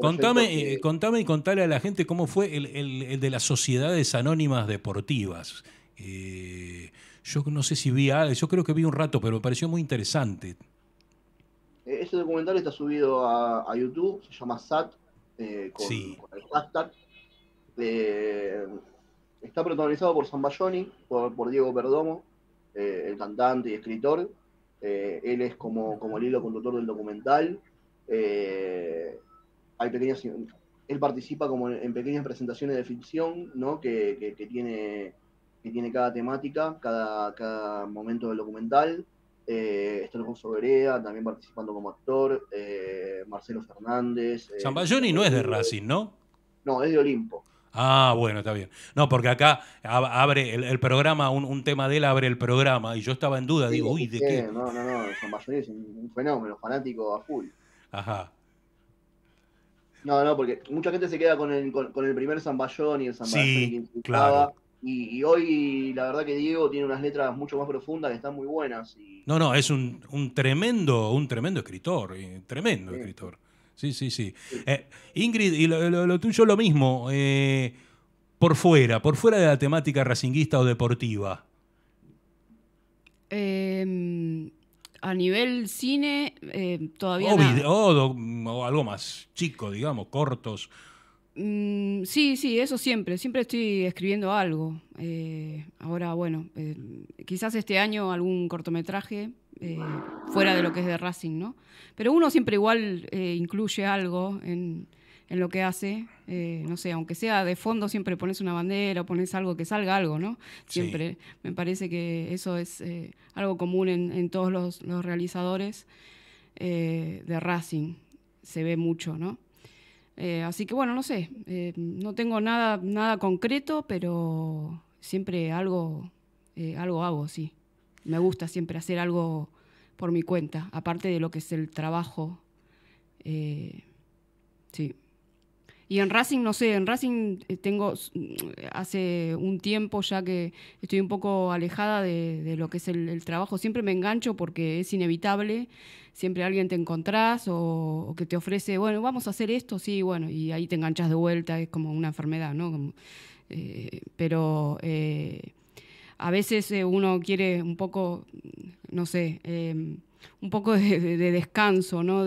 contame, contame y contale a la gente cómo fue el, el, de las sociedades anónimas deportivas. Eh, yo no sé si vi algo, yo creo que vi un rato, pero me pareció muy interesante. Eh, ese documental está subido a, YouTube, se llama SAT, eh, con, el hashtag. Eh, está protagonizado por Zambayoni, por, por Diego Perdomo, el cantante y escritor. él es como, como el hilo conductor del documental. hay pequeñas, él participa como en, pequeñas presentaciones de ficción, ¿no? que, que tiene que tiene cada temática, cada, cada momento del documental. Eh, está Alfonso también participando como actor, eh, Marcelo Fernández. Sambayoni eh, no es de Racing, ¿no? No, es de Olimpo. Ah, bueno, está bien. No, porque acá abre el, programa, un, tema de él abre el programa y yo estaba en duda, digo, uy, ¿de qué? No, no, no, Zamballoni es un, fenómeno, fanático a full. Ajá. No, no, porque mucha gente se queda con el, con, el primer Zamballoni, el Zamballoni sí, claro. Y, hoy la verdad que Diego tiene unas letras mucho más profundas que están muy buenas. No, no, es un, tremendo, un tremendo escritor, eh, tremendo escritor. Sí, sí, sí. Eh, Ingrid, y lo, tuyo lo mismo, eh, por fuera, por fuera de la temática racinguista o deportiva. Em, a nivel cine, todavía... o algo más chico, digamos, cortos Mm, sí, sí, eso siempre. Siempre estoy escribiendo algo. Eh, ahora, bueno, eh, quizás este año algún cortometraje eh, fuera de lo que es de Racing, ¿no? Pero uno siempre igual incluye algo en, lo que hace. no sé, aunque sea de fondo, siempre pones una bandera o pones algo que salga algo, ¿no? Siempre. Me parece que eso es algo común en, todos los, los realizadores de Racing. Se ve mucho, ¿no? Eh, así que bueno, no sé, eh, no tengo nada, nada concreto, pero siempre algo, eh, algo hago, sí. Me gusta siempre hacer algo por mi cuenta, aparte de lo que es el trabajo. sí. Y en Racing, no sé, en Racing eh, tengo, mm, hace un tiempo ya que estoy un poco alejada de, lo que es el, trabajo. Siempre me engancho porque es inevitable, siempre alguien te encontrás o, que te ofrece, bueno, vamos a hacer esto, sí, bueno, y ahí te enganchas de vuelta, es como una enfermedad, ¿no? Eh, pero... Eh, a veces uno quiere un poco, no sé, un poco de, descanso, ¿no?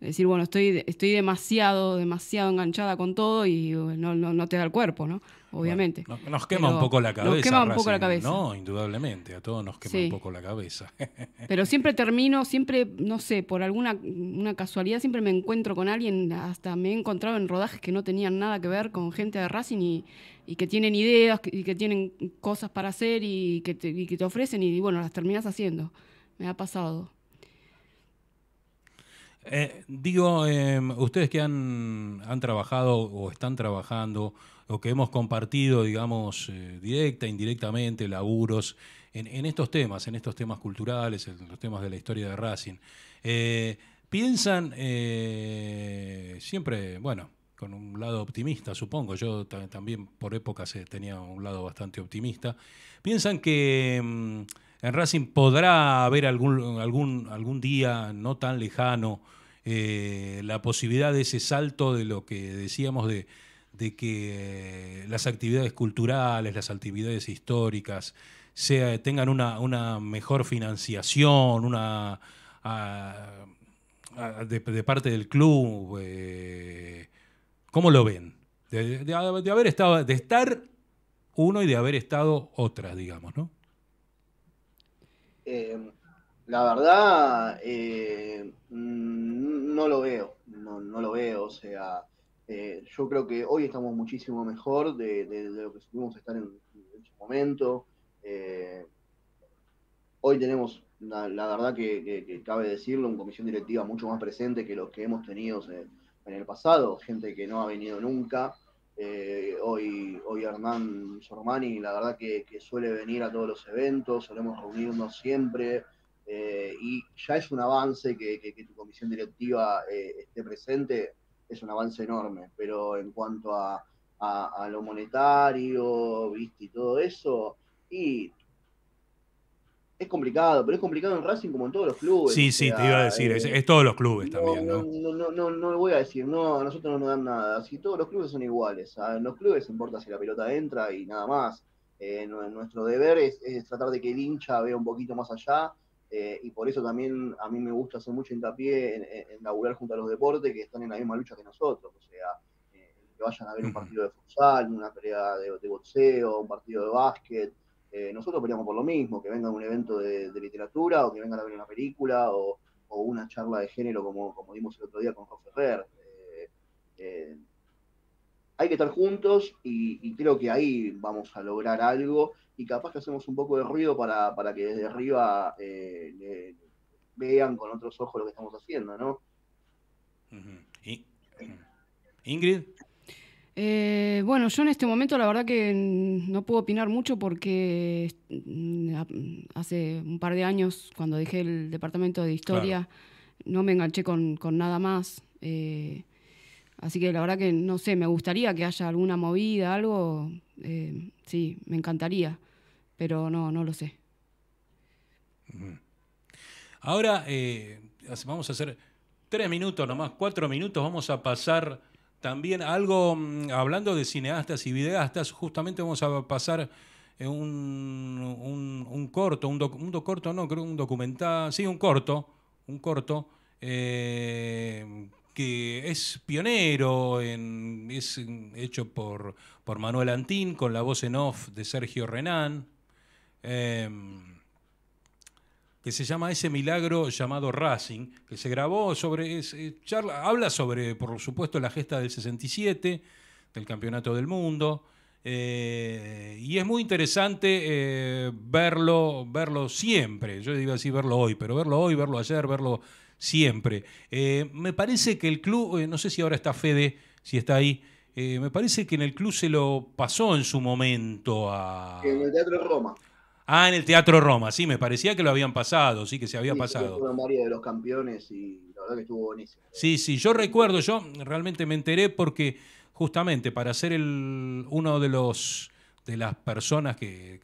decir, bueno, estoy, estoy demasiado, demasiado enganchada con todo y no, no, no te da el cuerpo, ¿no? Obviamente. nos, quema un poco la cabeza. Nos quema un la cabeza. No, indudablemente, a todos nos quema un poco la cabeza. Pero siempre termino, siempre, no sé, por alguna una casualidad, siempre me encuentro con alguien, hasta me he encontrado en rodajes que no tenían nada que ver con gente de Racing y, que tienen ideas y que tienen cosas para hacer y que te, te ofrecen y, y bueno, las terminas haciendo. Me ha pasado. Eh, digo, em, ustedes que han, trabajado o están trabajando, o que hemos compartido, digamos, eh, directa, indirectamente, laburos en, estos temas, en estos temas culturales, en los temas de la historia de Racing, eh, piensan siempre, bueno, con un lado optimista, supongo, yo también por épocas tenía un lado bastante optimista, piensan que... Em, en Racing podrá haber algún, algún, algún día no tan lejano eh, la posibilidad de ese salto de lo que decíamos de, que eh, las actividades culturales, las actividades históricas, tengan una, mejor financiación, una de, parte del club. Eh, ¿Cómo lo ven? De, haber estado, de estar uno y de haber estado otras, digamos, ¿no? Eh, la verdad, eh, mm, no lo veo, no, lo veo, o sea, eh, yo creo que hoy estamos muchísimo mejor de, lo que supimos estar en, en su momento. hoy tenemos, la, verdad que, que, cabe decirlo, una comisión directiva mucho más presente que los que hemos tenido en el pasado, gente que no ha venido nunca, eh, hoy, hoy Hernán Sormani, la verdad que, suele venir a todos los eventos, solemos reunirnos siempre eh, y ya es un avance que, tu comisión directiva eh, esté presente, es un avance enorme, pero en cuanto a, lo monetario, viste, y todo eso, y es complicado, pero es complicado en Racing como en todos los clubes. Sí, sí, te iba a decir, es, eh, todos los clubes también. ¿no? No, no, no, no, lo voy a decir, no, a nosotros no nos dan nada. Si todos los clubes son iguales, A los clubes importa si la pelota entra y nada más. Eh, nuestro deber es, tratar de que el hincha vea un poquito más allá. Eh, y por eso también a mí me gusta hacer mucho hincapié en, en, en, laburar junto a los deportes que están en la misma lucha que nosotros. O sea, que vayan a ver un partido de futsal, una pelea de boxeo, un partido de básquet, eh, nosotros peleamos por lo mismo, que venga un evento de, literatura o que venga a ver una película o, una charla de género como, dimos el otro día con José Ferrer. Eh, eh, hay que estar juntos y, creo que ahí vamos a lograr algo y capaz que hacemos un poco de ruido para, que desde arriba vean con otros ojos lo que estamos haciendo, ¿no? Ingrid. Eh, bueno, yo en este momento la verdad que no puedo opinar mucho porque mm, hace un par de años, cuando dejé el departamento de historia, no me enganché con, nada más. Eh, así que la verdad que no sé, me gustaría que haya alguna movida, algo. Eh, sí, me encantaría, pero no, no lo sé. Ahora vamos a hacer tres minutos nomás, cuatro minutos, vamos a pasar también algo, mm, hablando de cineastas y videastas, justamente vamos a pasar eh, un, un, corto, un, doc, corto, no, creo un documental, sí, un corto, un corto, eh, que es pionero, es hecho por, por Manuel Antín, con la voz en off de Sergio Renán. Eh, que se llama Ese Milagro llamado Racing, que se grabó sobre. Eh, charla, habla sobre, por supuesto, la gesta del 67, del Campeonato del Mundo. Eh, y es muy interesante eh, verlo, verlo siempre. Yo iba a así verlo hoy, pero verlo hoy, verlo ayer, verlo siempre. me parece que el club, no sé si ahora está Fede, si está ahí. me parece que en el club se lo pasó en su momento a. En el Teatro Roma. Ah, en el Teatro Roma, sí, me parecía que lo habían pasado, sí, que se había pasado. María de los campeones y la verdad que estuvo buenísimo. Sí, sí, yo recuerdo, yo realmente me enteré porque justamente para ser el, uno de los de las personas que,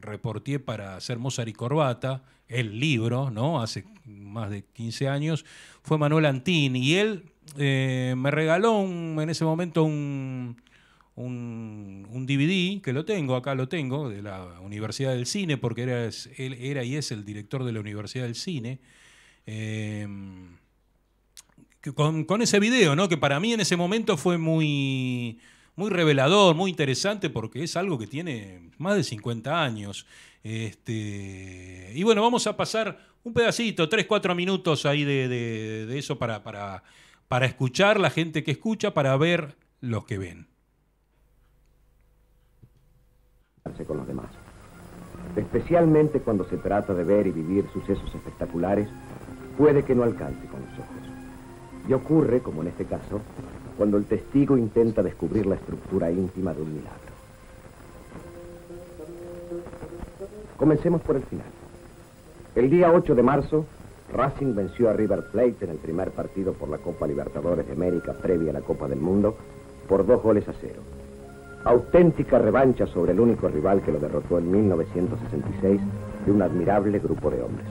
reporté para hacer Mozart y Corbata, el libro, ¿no? Hace más de 15 años, fue Manuel Antín y él eh, me regaló en ese momento un, un, un, DVD, que lo tengo, acá lo tengo, de la Universidad del Cine, porque era, él era y es el director de la Universidad del Cine. Em, con, ese video, ¿no? Que para mí en ese momento fue muy, muy revelador, muy interesante, porque es algo que tiene más de 50 años. Este, y bueno, vamos a pasar un pedacito, 3, 4 minutos ahí de, de, eso para, para, para escuchar la gente que escucha, para ver los que ven. con los demás. Especialmente cuando se trata de ver y vivir sucesos espectaculares, puede que no alcance con los ojos. Y ocurre, como en este caso, cuando el testigo intenta descubrir la estructura íntima de un milagro. Comencemos por el final. El día 8 de marzo, Racing venció a River Plate en el primer partido por la Copa Libertadores de América previa a la Copa del Mundo por dos goles a cero. Auténtica revancha sobre el único rival que lo derrotó en 1966 de un admirable grupo de hombres.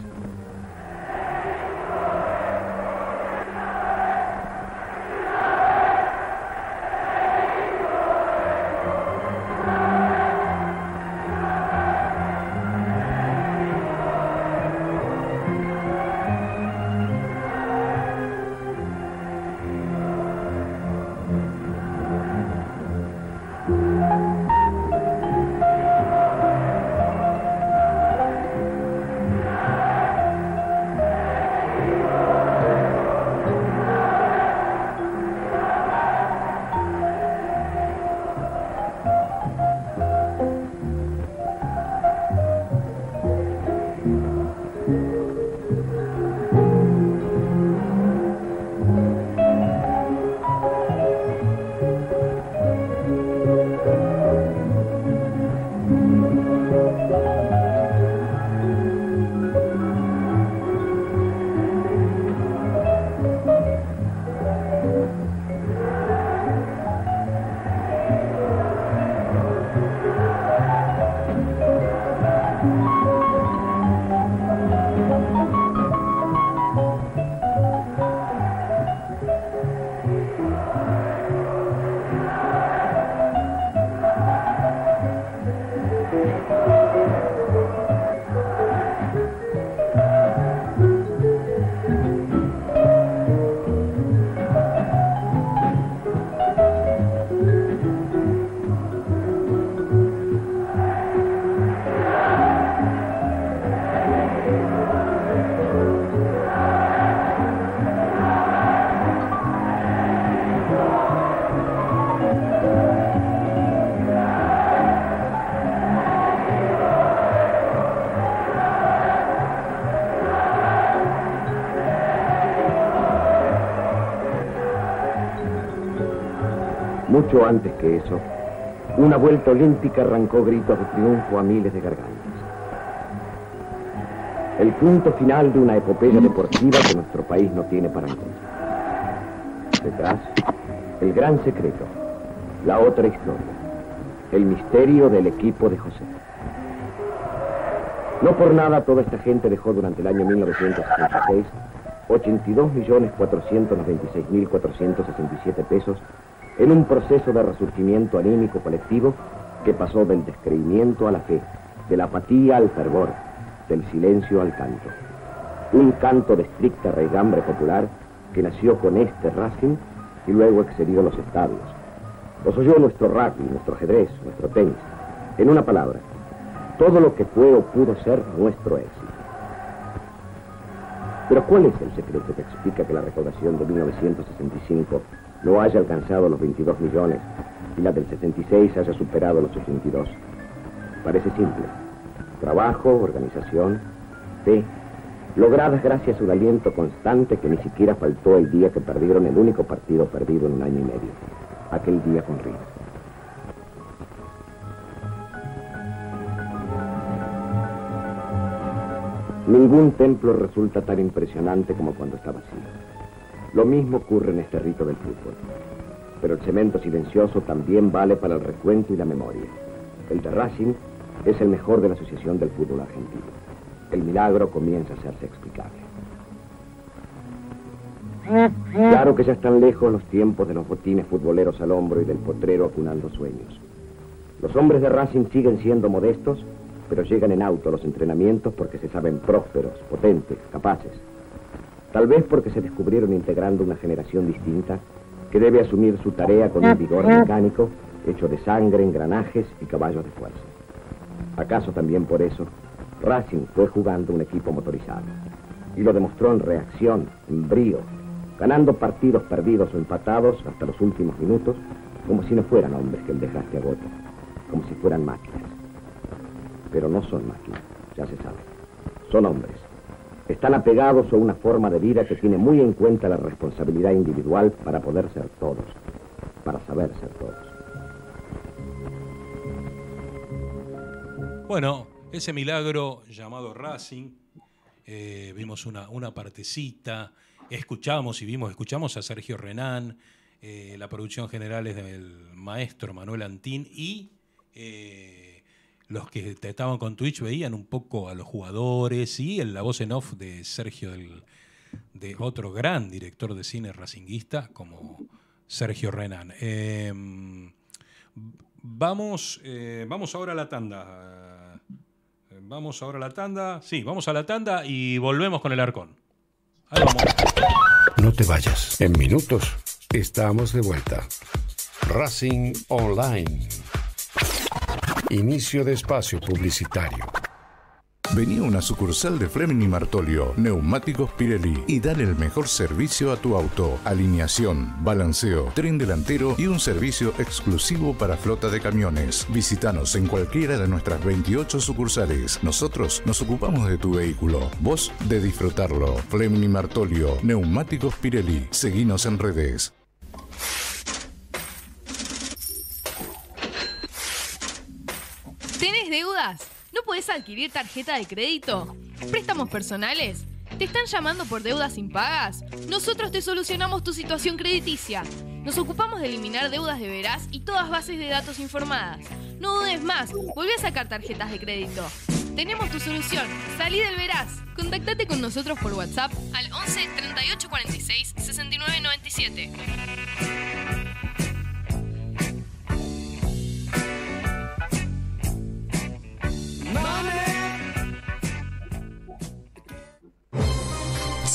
antes que eso, una vuelta olímpica arrancó gritos de triunfo a miles de gargantas. El punto final de una epopeya deportiva que nuestro país no tiene para encontrar. Detrás, el gran secreto, la otra historia, el misterio del equipo de José. No por nada toda esta gente dejó durante el año mil 82.496.467 pesos en un proceso de resurgimiento anímico colectivo que pasó del descreimiento a la fe, de la apatía al fervor, del silencio al canto. Un canto de estricta regambre popular que nació con este Racing y luego excedió los estadios. Los oyó nuestro rugby, nuestro ajedrez, nuestro tenis. En una palabra, todo lo que fue o pudo ser nuestro éxito. Pero ¿cuál es el secreto que explica que la recaudación de 1965 no haya alcanzado los 22 millones y la del 66 haya superado los 82. Parece simple. Trabajo, organización, fe, logradas gracias a un aliento constante que ni siquiera faltó el día que perdieron el único partido perdido en un año y medio, aquel día con Río. Ningún templo resulta tan impresionante como cuando está vacío. Lo mismo ocurre en este rito del fútbol. Pero el cemento silencioso también vale para el recuento y la memoria. El de Racing es el mejor de la Asociación del Fútbol Argentino. El milagro comienza a hacerse explicable. Claro que ya están lejos los tiempos de los botines futboleros al hombro y del potrero acunando sueños. Los hombres de Racing siguen siendo modestos, pero llegan en auto a los entrenamientos porque se saben prósperos, potentes, capaces. Tal vez porque se descubrieron integrando una generación distinta que debe asumir su tarea con un vigor mecánico hecho de sangre, engranajes y caballos de fuerza. ¿Acaso también por eso Racing fue jugando un equipo motorizado? Y lo demostró en reacción, en brío, ganando partidos perdidos o empatados hasta los últimos minutos, como si no fueran hombres que el a voto, como si fueran máquinas. Pero no son máquinas, ya se sabe. Son hombres, están apegados a una forma de vida que tiene muy en cuenta la responsabilidad individual para poder ser todos, para saber ser todos. Bueno, ese milagro llamado Racing, eh, vimos una, partecita, escuchamos y vimos, escuchamos a Sergio Renán, eh, la producción general es del maestro Manuel Antín y... Eh, los que estaban con Twitch veían un poco a los jugadores y la voz en off de Sergio, del, de otro gran director de cine racinguista como Sergio Renan. Em, vamos, eh, vamos ahora a la tanda. Vamos ahora a la tanda. Sí, vamos a la tanda y volvemos con el arcón. No te vayas. En minutos estamos de vuelta. Racing Online. Inicio de espacio publicitario. Venía una sucursal de Fleming Martolio, Neumáticos Pirelli, y dale el mejor servicio a tu auto. Alineación, balanceo, tren delantero y un servicio exclusivo para flota de camiones. Visítanos en cualquiera de nuestras 28 sucursales. Nosotros nos ocupamos de tu vehículo, vos de disfrutarlo. Fleming Martolio, Neumáticos Pirelli. Seguinos en redes. adquirir tarjeta de crédito? ¿Préstamos personales? ¿Te están llamando por deudas impagas? Nosotros te solucionamos tu situación crediticia. Nos ocupamos de eliminar deudas de veras y todas bases de datos informadas. No dudes más, volví a sacar tarjetas de crédito. Tenemos tu solución. Salí del veraz. Contactate con nosotros por WhatsApp al 11 38 46 69 97.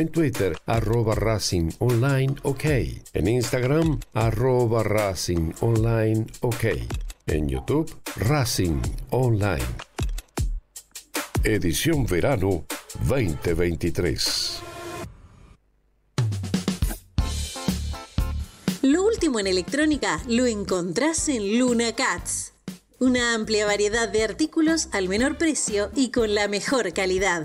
en Twitter arroba Racing Online OK, en Instagram arroba Racing Online OK, en YouTube Racing Online. Edición Verano 2023. Lo último en electrónica lo encontrás en Luna Cats. Una amplia variedad de artículos al menor precio y con la mejor calidad.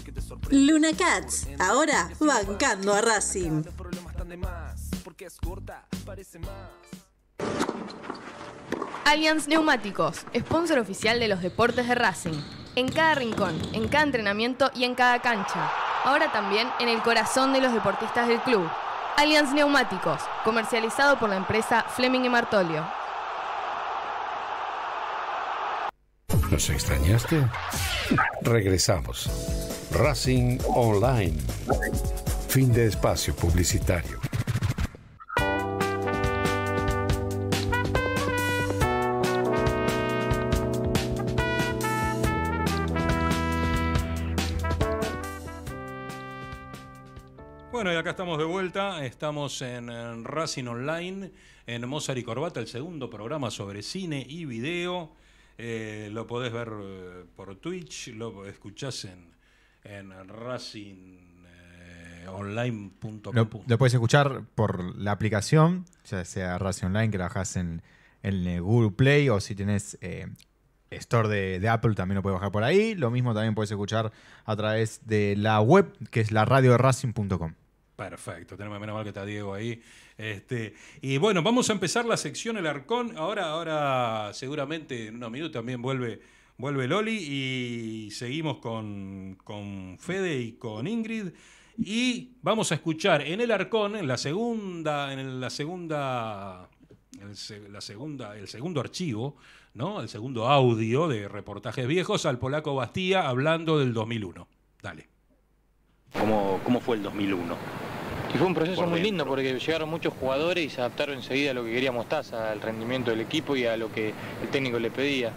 Luna Cats, ahora bancando a Racing. Allianz Neumáticos, sponsor oficial de los deportes de Racing. En cada rincón, en cada entrenamiento y en cada cancha. Ahora también en el corazón de los deportistas del club. Allianz Neumáticos, comercializado por la empresa Fleming y Martolio. ¿Nos extrañaste? Regresamos. Racing Online. Fin de espacio publicitario. Bueno, y acá estamos de vuelta, estamos en, Racing Online, en Mozart y Corbata, el segundo programa sobre cine y video. Eh, lo podés ver eh, por Twitch, lo escuchás en, en racingonline.com. Eh, lo, lo puedes escuchar por la aplicación, ya sea Racing Online, que la bajas en, el Google Play o si tenés eh, Store de, Apple también lo puedes bajar por ahí. Lo mismo también puedes escuchar a través de la web, que es la radio de racing.com. Perfecto, tenemos menos mal que está Diego ahí. Este, y bueno, vamos a empezar la sección El Arcón. Ahora, ahora seguramente en unos minutos también vuelve Vuelve Loli y seguimos con, con Fede y con Ingrid. Y vamos a escuchar en el Arcón, en la segunda, en la segunda, el, la segunda, el segundo archivo, ¿no? El segundo audio de reportajes viejos al polaco Bastía hablando del 2001. Dale. ¿Cómo, cómo fue el 2001? Y fue un proceso muy lindo porque llegaron muchos jugadores y se adaptaron enseguida a lo que queríamos Mostaza, al rendimiento del equipo y a lo que el técnico le pedía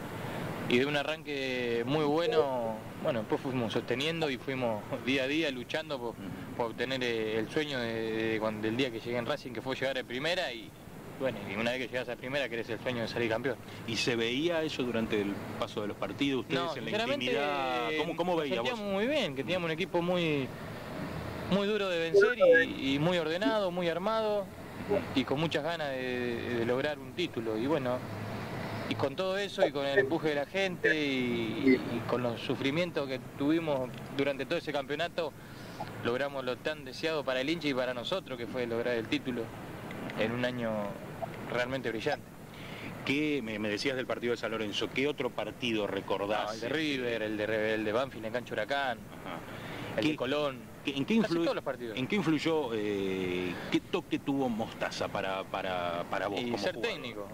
y de un arranque muy bueno, bueno, después fuimos sosteniendo y fuimos día a día luchando por, obtener eh, el sueño de, cuando del día que llegué en Racing, que fue llegar a primera y bueno, y una vez que llegas a primera eres el sueño de salir campeón. ¿Y se veía eso durante el paso de los partidos, ustedes en la intimidad? ¿Cómo, veía vos? muy bien, que teníamos un equipo muy, muy duro de vencer y, y muy ordenado, muy armado y con muchas ganas de lograr un título y bueno, y con todo eso y con el empuje de la gente y, con los sufrimientos que tuvimos durante todo ese campeonato, logramos lo tan deseado para el hincha y para nosotros, que fue lograr el título en un año realmente brillante. ¿Qué me, decías del partido de San Lorenzo? ¿Qué otro partido recordás? Ah, el de River, el de, el de Banfield en Cancho Huracán, el de Colón. ¿En qué, influyó, eh, qué toque tuvo Mostaza para, para, vos? ser técnico,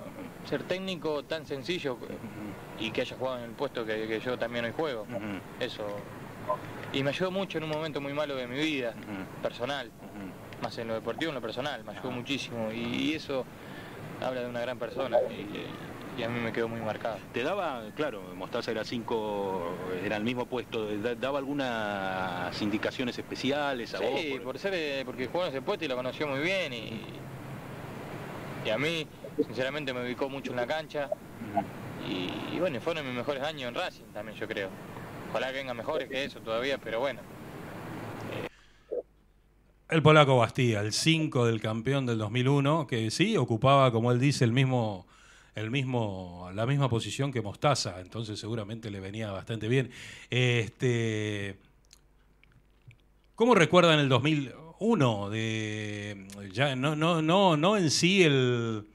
ser técnico tan sencillo y que haya jugado en el puesto que, yo también hoy juego. Eso. Y me ayudó mucho en un momento muy malo de mi vida, personal, más en lo deportivo, en lo personal, me ayudó muchísimo. Y, eso habla de una gran persona. Eh, y a mí me quedó muy marcado. ¿Te daba, claro, Mostaza era 5, era el mismo puesto, daba algunas indicaciones especiales a sí, por... ser, eh, porque jugó en ese puesto y lo conoció muy bien y, y a mí, sinceramente, me ubicó mucho en la cancha y, y bueno, fueron mis mejores años en Racing también, yo creo. Ojalá que vengan mejores que eso todavía, pero bueno. Eh. El polaco Bastía, el 5 del campeón del 2001, que sí ocupaba, como él dice, el mismo el mismo, la misma posición que Mostaza, entonces seguramente le venía bastante bien. Este, ¿Cómo recuerdan el 2001? De, ya, no, no, no, en sí el,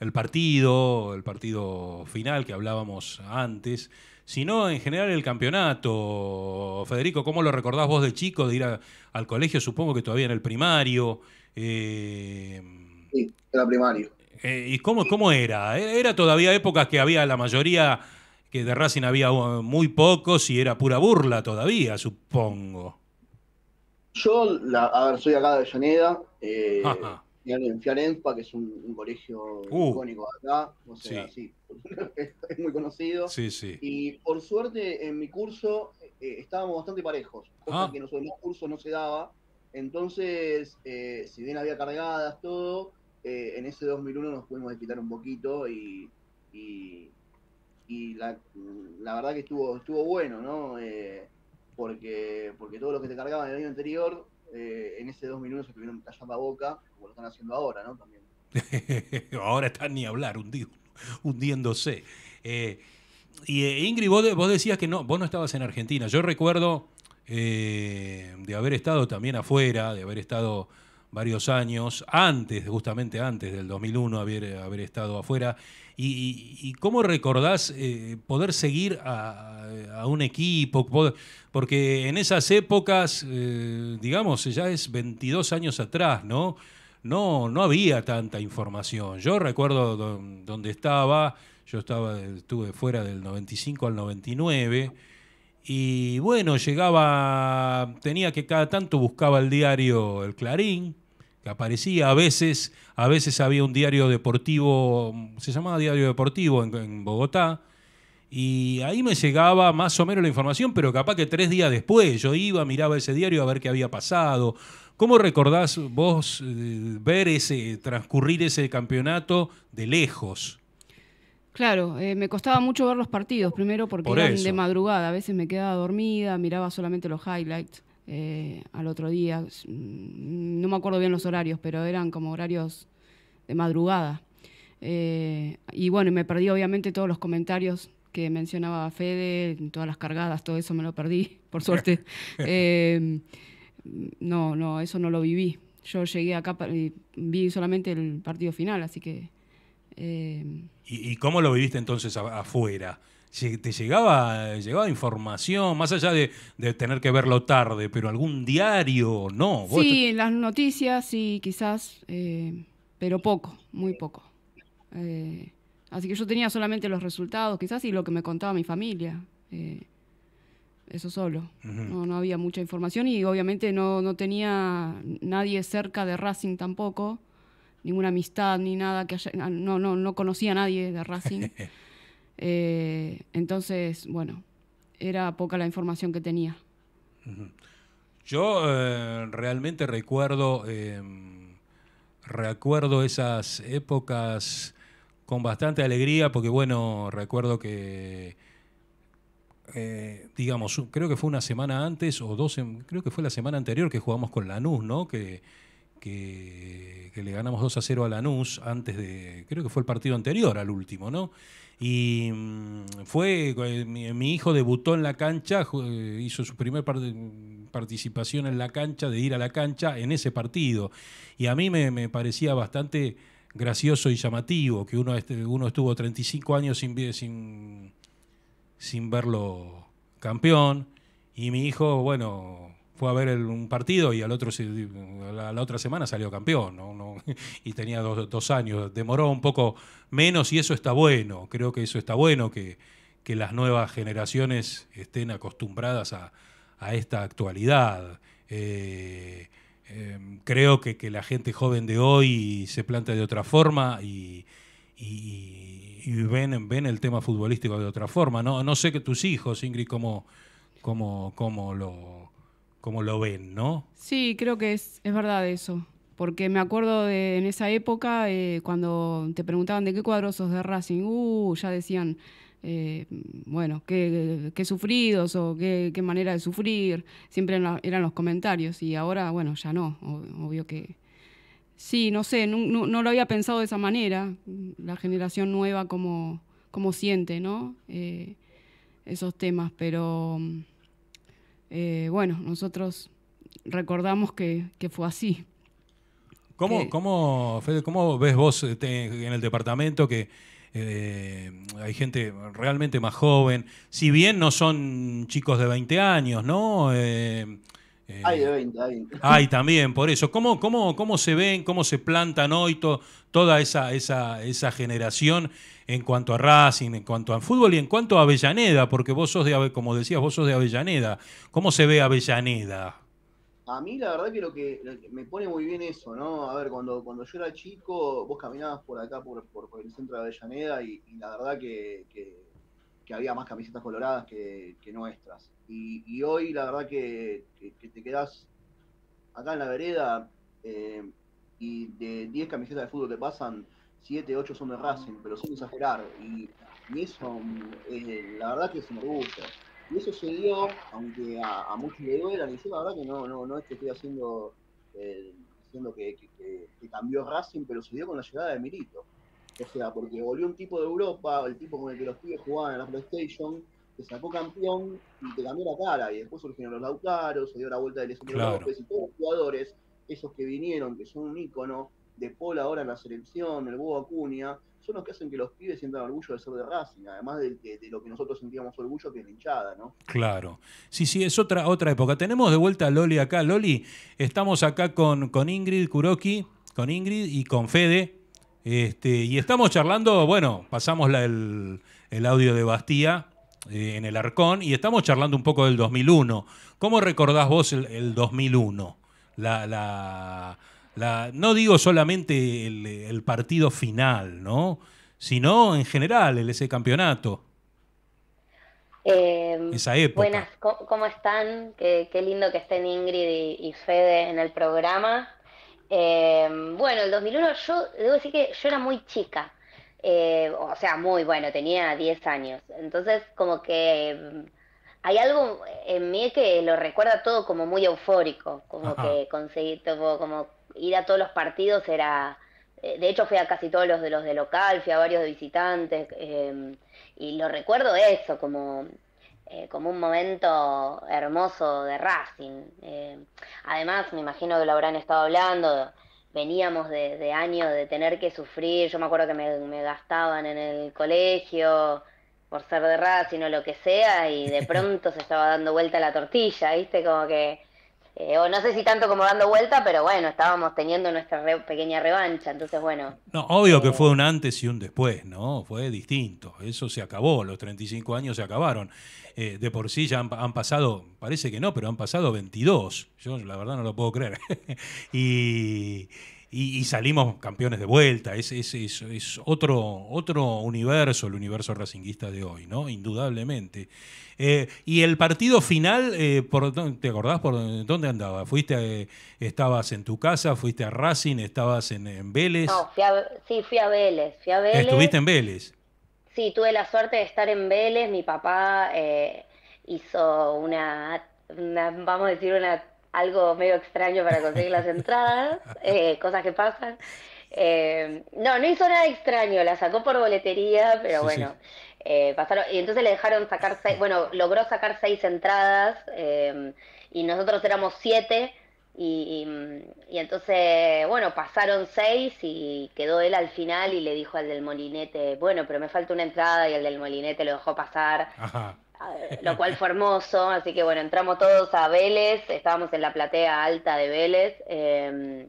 el partido, el partido final que hablábamos antes, sino en general el campeonato. Federico, ¿cómo lo recordás vos de chico, de ir al colegio, supongo que todavía en el primario? Eh... Sí, era primario. Eh, ¿Y cómo, cómo era? Eh, ¿Era todavía épocas que había la mayoría, que de Racing había uh, muy pocos y era pura burla todavía, supongo? Yo, a ver, soy acá de Llaneda, en eh, Fiarenfa, que es un, colegio uh. icónico acá, no sé, sí. es muy conocido. Sí, sí. Y por suerte, en mi curso eh, estábamos bastante parejos, ah. que en los no se daba. Entonces, si bien había cargadas, todo, eh, en ese 2001 nos pudimos quitar un poquito y, y, la, verdad que estuvo, estuvo bueno, ¿no? Eh, porque, porque todo lo que te cargaban el año anterior, eh, en ese 2001 se tuvieron tallando a boca, como lo están haciendo ahora, ¿no? También. ahora están ni hablar, hundido, hundiéndose. y Ingrid, vos, vos, decías que no, vos no estabas en Argentina. Yo recuerdo de haber estado también afuera, de haber estado varios años, antes, justamente antes del 2001, haber, haber estado afuera. Y, cómo recordás eh, poder seguir a, un equipo? porque en esas épocas, eh, digamos, ya es 22 años atrás, ¿no? No, no había tanta información. Yo recuerdo dónde estaba, yo estaba, estuve fuera del 95 al 99 y bueno, llegaba, tenía que cada tanto buscaba el diario El Clarín, que aparecía a veces, a veces había un diario deportivo, se llamaba Diario Deportivo en, Bogotá, y ahí me llegaba más o menos la información, pero capaz que tres días después yo iba, miraba ese diario a ver qué había pasado. ¿Cómo recordás vos eh, ver ese, transcurrir ese campeonato de lejos? Claro, eh, me costaba mucho ver los partidos, primero porque eran de madrugada, a veces me quedaba dormida, miraba solamente los highlights eh, al otro día, mm, no me acuerdo bien los horarios, pero eran como horarios de madrugada. Eh, y bueno, me perdí obviamente todos los comentarios que mencionaba Fede, todas las cargadas, todo eso me lo perdí, por suerte. Em, no, no, eso no lo viví. Yo llegué acá, y vi solamente el partido final, así que Em, ¿Y, cómo lo viviste entonces afuera? ¿Te llegaba, información, más allá de, tener que verlo tarde, pero algún diario? No. Sí, en las noticias sí, quizás, eh, pero poco, muy poco. Eh, así que yo tenía solamente los resultados, quizás, y lo que me contaba mi familia. Eh, eso solo. no, no, había mucha información y obviamente no, no tenía nadie cerca de Racing tampoco ninguna amistad ni nada, que no, conocía a nadie de Racing. Eh, entonces, bueno, era poca la información que tenía. Yo eh, realmente recuerdo, em, recuerdo esas épocas con bastante alegría, porque bueno, recuerdo que... Eh, digamos, creo que fue una semana antes o dos, em, creo que fue la semana anterior que jugamos con Lanús, ¿no? Que, que, le ganamos 2 a 0 a Lanús antes de, creo que fue el partido anterior al último, ¿no? Y mm, fue, eh, mi, hijo debutó en la cancha, hizo su primer participación en la cancha, de ir a la cancha en ese partido. Y a mí me, parecía bastante gracioso y llamativo que uno, este, uno estuvo 35 años sin, sin, sin verlo campeón y mi hijo, bueno, fue a ver un partido y al otro la, la otra semana salió campeón y tenía dos, años. Demoró un poco menos y eso está bueno. Creo que eso está bueno que, las nuevas generaciones estén acostumbradas a, esta actualidad. Eh, em, creo que, la gente joven de hoy se plantea de otra forma y, ven, ven, el tema futbolístico de otra forma. No, sé que tus hijos, Ingrid, como cómo lo, como lo ven, ¿no? Sí, creo que es, es verdad eso. Porque me acuerdo de en esa época, eh, cuando te preguntaban de qué cuadros sos de Racing, uh, ya decían, eh, bueno, qué, sufridos o qué, manera de sufrir. Siempre eran los comentarios y ahora, bueno, ya no. Obvio que. Sí, no sé, no, lo había pensado de esa manera. La generación nueva, como, como siente, ¿no? Eh, esos temas, pero. Eh, bueno, nosotros recordamos que, fue así. ¿Cómo, cómo, ves vos este, en el departamento que eh, hay gente realmente más joven? Si bien no son chicos de 20 años, ¿no? Eh, hay de 20, eh, hay Ay, también, por eso. ¿Cómo, cómo, cómo se ven, cómo se plantan hoy toda esa, esa, generación en cuanto a Racing, en cuanto a fútbol y en cuanto a Avellaneda? Porque vos sos de, como decías, vos sos de Avellaneda. ¿Cómo se ve Avellaneda? A mí la verdad que que me pone muy bien eso, ¿no? A ver, cuando, cuando yo era chico, vos caminabas por acá, por, el centro de Avellaneda y, la verdad que, que, había más camisetas coloradas que nuestras. Y, hoy la verdad que, te quedas acá en la vereda eh, y de 10 camisetas de fútbol que pasan, 7, 8 son de Racing, pero sin exagerar. Y, eso, eh, la verdad que es un orgullo. Y eso se dio, aunque a, muchos le duelan, y yo la verdad que no, no, no es que estoy haciendo, eh, diciendo que, cambió Racing, pero se dio con la llegada de Mirito O sea, porque volvió un tipo de Europa, el tipo con el que los pibes jugaban en la PlayStation, te sacó campeón y te cambió la cara. Y después surgieron los laucaros, se dio la vuelta del Esquina López y todos los jugadores, esos que vinieron, que son un ícono, de Paul ahora en la selección, el Bobo Acuña, son los que hacen que los pibes sientan orgullo de ser de Racing, además de, lo que nosotros sentíamos orgullo que es hinchada, ¿no? Claro. Sí, sí, es otra, otra época. Tenemos de vuelta a Loli acá. Loli, estamos acá con, con Ingrid Kuroki, con Ingrid y con Fede. Este, y estamos charlando, bueno, pasamos el, el audio de Bastía, eh, en el Arcón y estamos charlando un poco del 2001. ¿Cómo recordás vos el, 2001? La, no digo solamente el, partido final, Sino en general, el, ese campeonato. Em, Esa época. Buenas, ¿cómo están? Qué, lindo que estén Ingrid y, Fede en el programa. Em, bueno, el 2001 yo debo decir que yo era muy chica. Eh, o sea, muy bueno, tenía 10 años. Entonces, como que mm, hay algo en mí que lo recuerda todo como muy eufórico, como que conseguí, como, como ir a todos los partidos era... Eh, de hecho, fui a casi todos los de los de local, fui a varios de visitantes, em, y lo recuerdo eso, como, eh, como un momento hermoso de Racing. además, me imagino que lo habrán estado hablando, veníamos de, de años de tener que sufrir, yo me acuerdo que me, gastaban en el colegio por ser de raza sino lo que sea, y de pronto se estaba dando vuelta la tortilla, ¿viste? Como que, eh, o no sé si tanto como dando vuelta, pero bueno, estábamos teniendo nuestra pequeña revancha, entonces bueno. No, obvio que eh, fue un antes y un después, ¿no? Fue distinto, eso se acabó, los 35 años se acabaron. Eh, de por sí ya han, pasado, parece que no, pero han pasado 22. Yo la verdad no lo puedo creer. y, y, salimos campeones de vuelta. Es, es, otro, otro universo, el universo racinguista de hoy, ¿no? Indudablemente. Eh, y el partido final, eh, por, ¿te acordás por dónde andaba? ¿Fuiste, estabas en tu casa, fuiste a Racing, estabas en, en Vélez? No, sí, fui a Fui a Vélez. ¿Estuviste en Vélez? tuve la suerte de estar en Vélez. Mi papá eh, hizo una, vamos a decir, una algo medio extraño para conseguir las entradas, eh, cosas que pasan. Eh, no, no hizo nada extraño, la sacó por boletería, pero bueno. pasaron, y entonces le dejaron sacar seis, bueno, logró sacar seis entradas y nosotros éramos siete, y, y, entonces, bueno, pasaron seis y quedó él al final y le dijo al del molinete, bueno, pero me falta una entrada y el del molinete lo dejó pasar, ah, lo cual fue hermoso, así que bueno, entramos todos a Vélez, estábamos en la platea alta de Vélez em,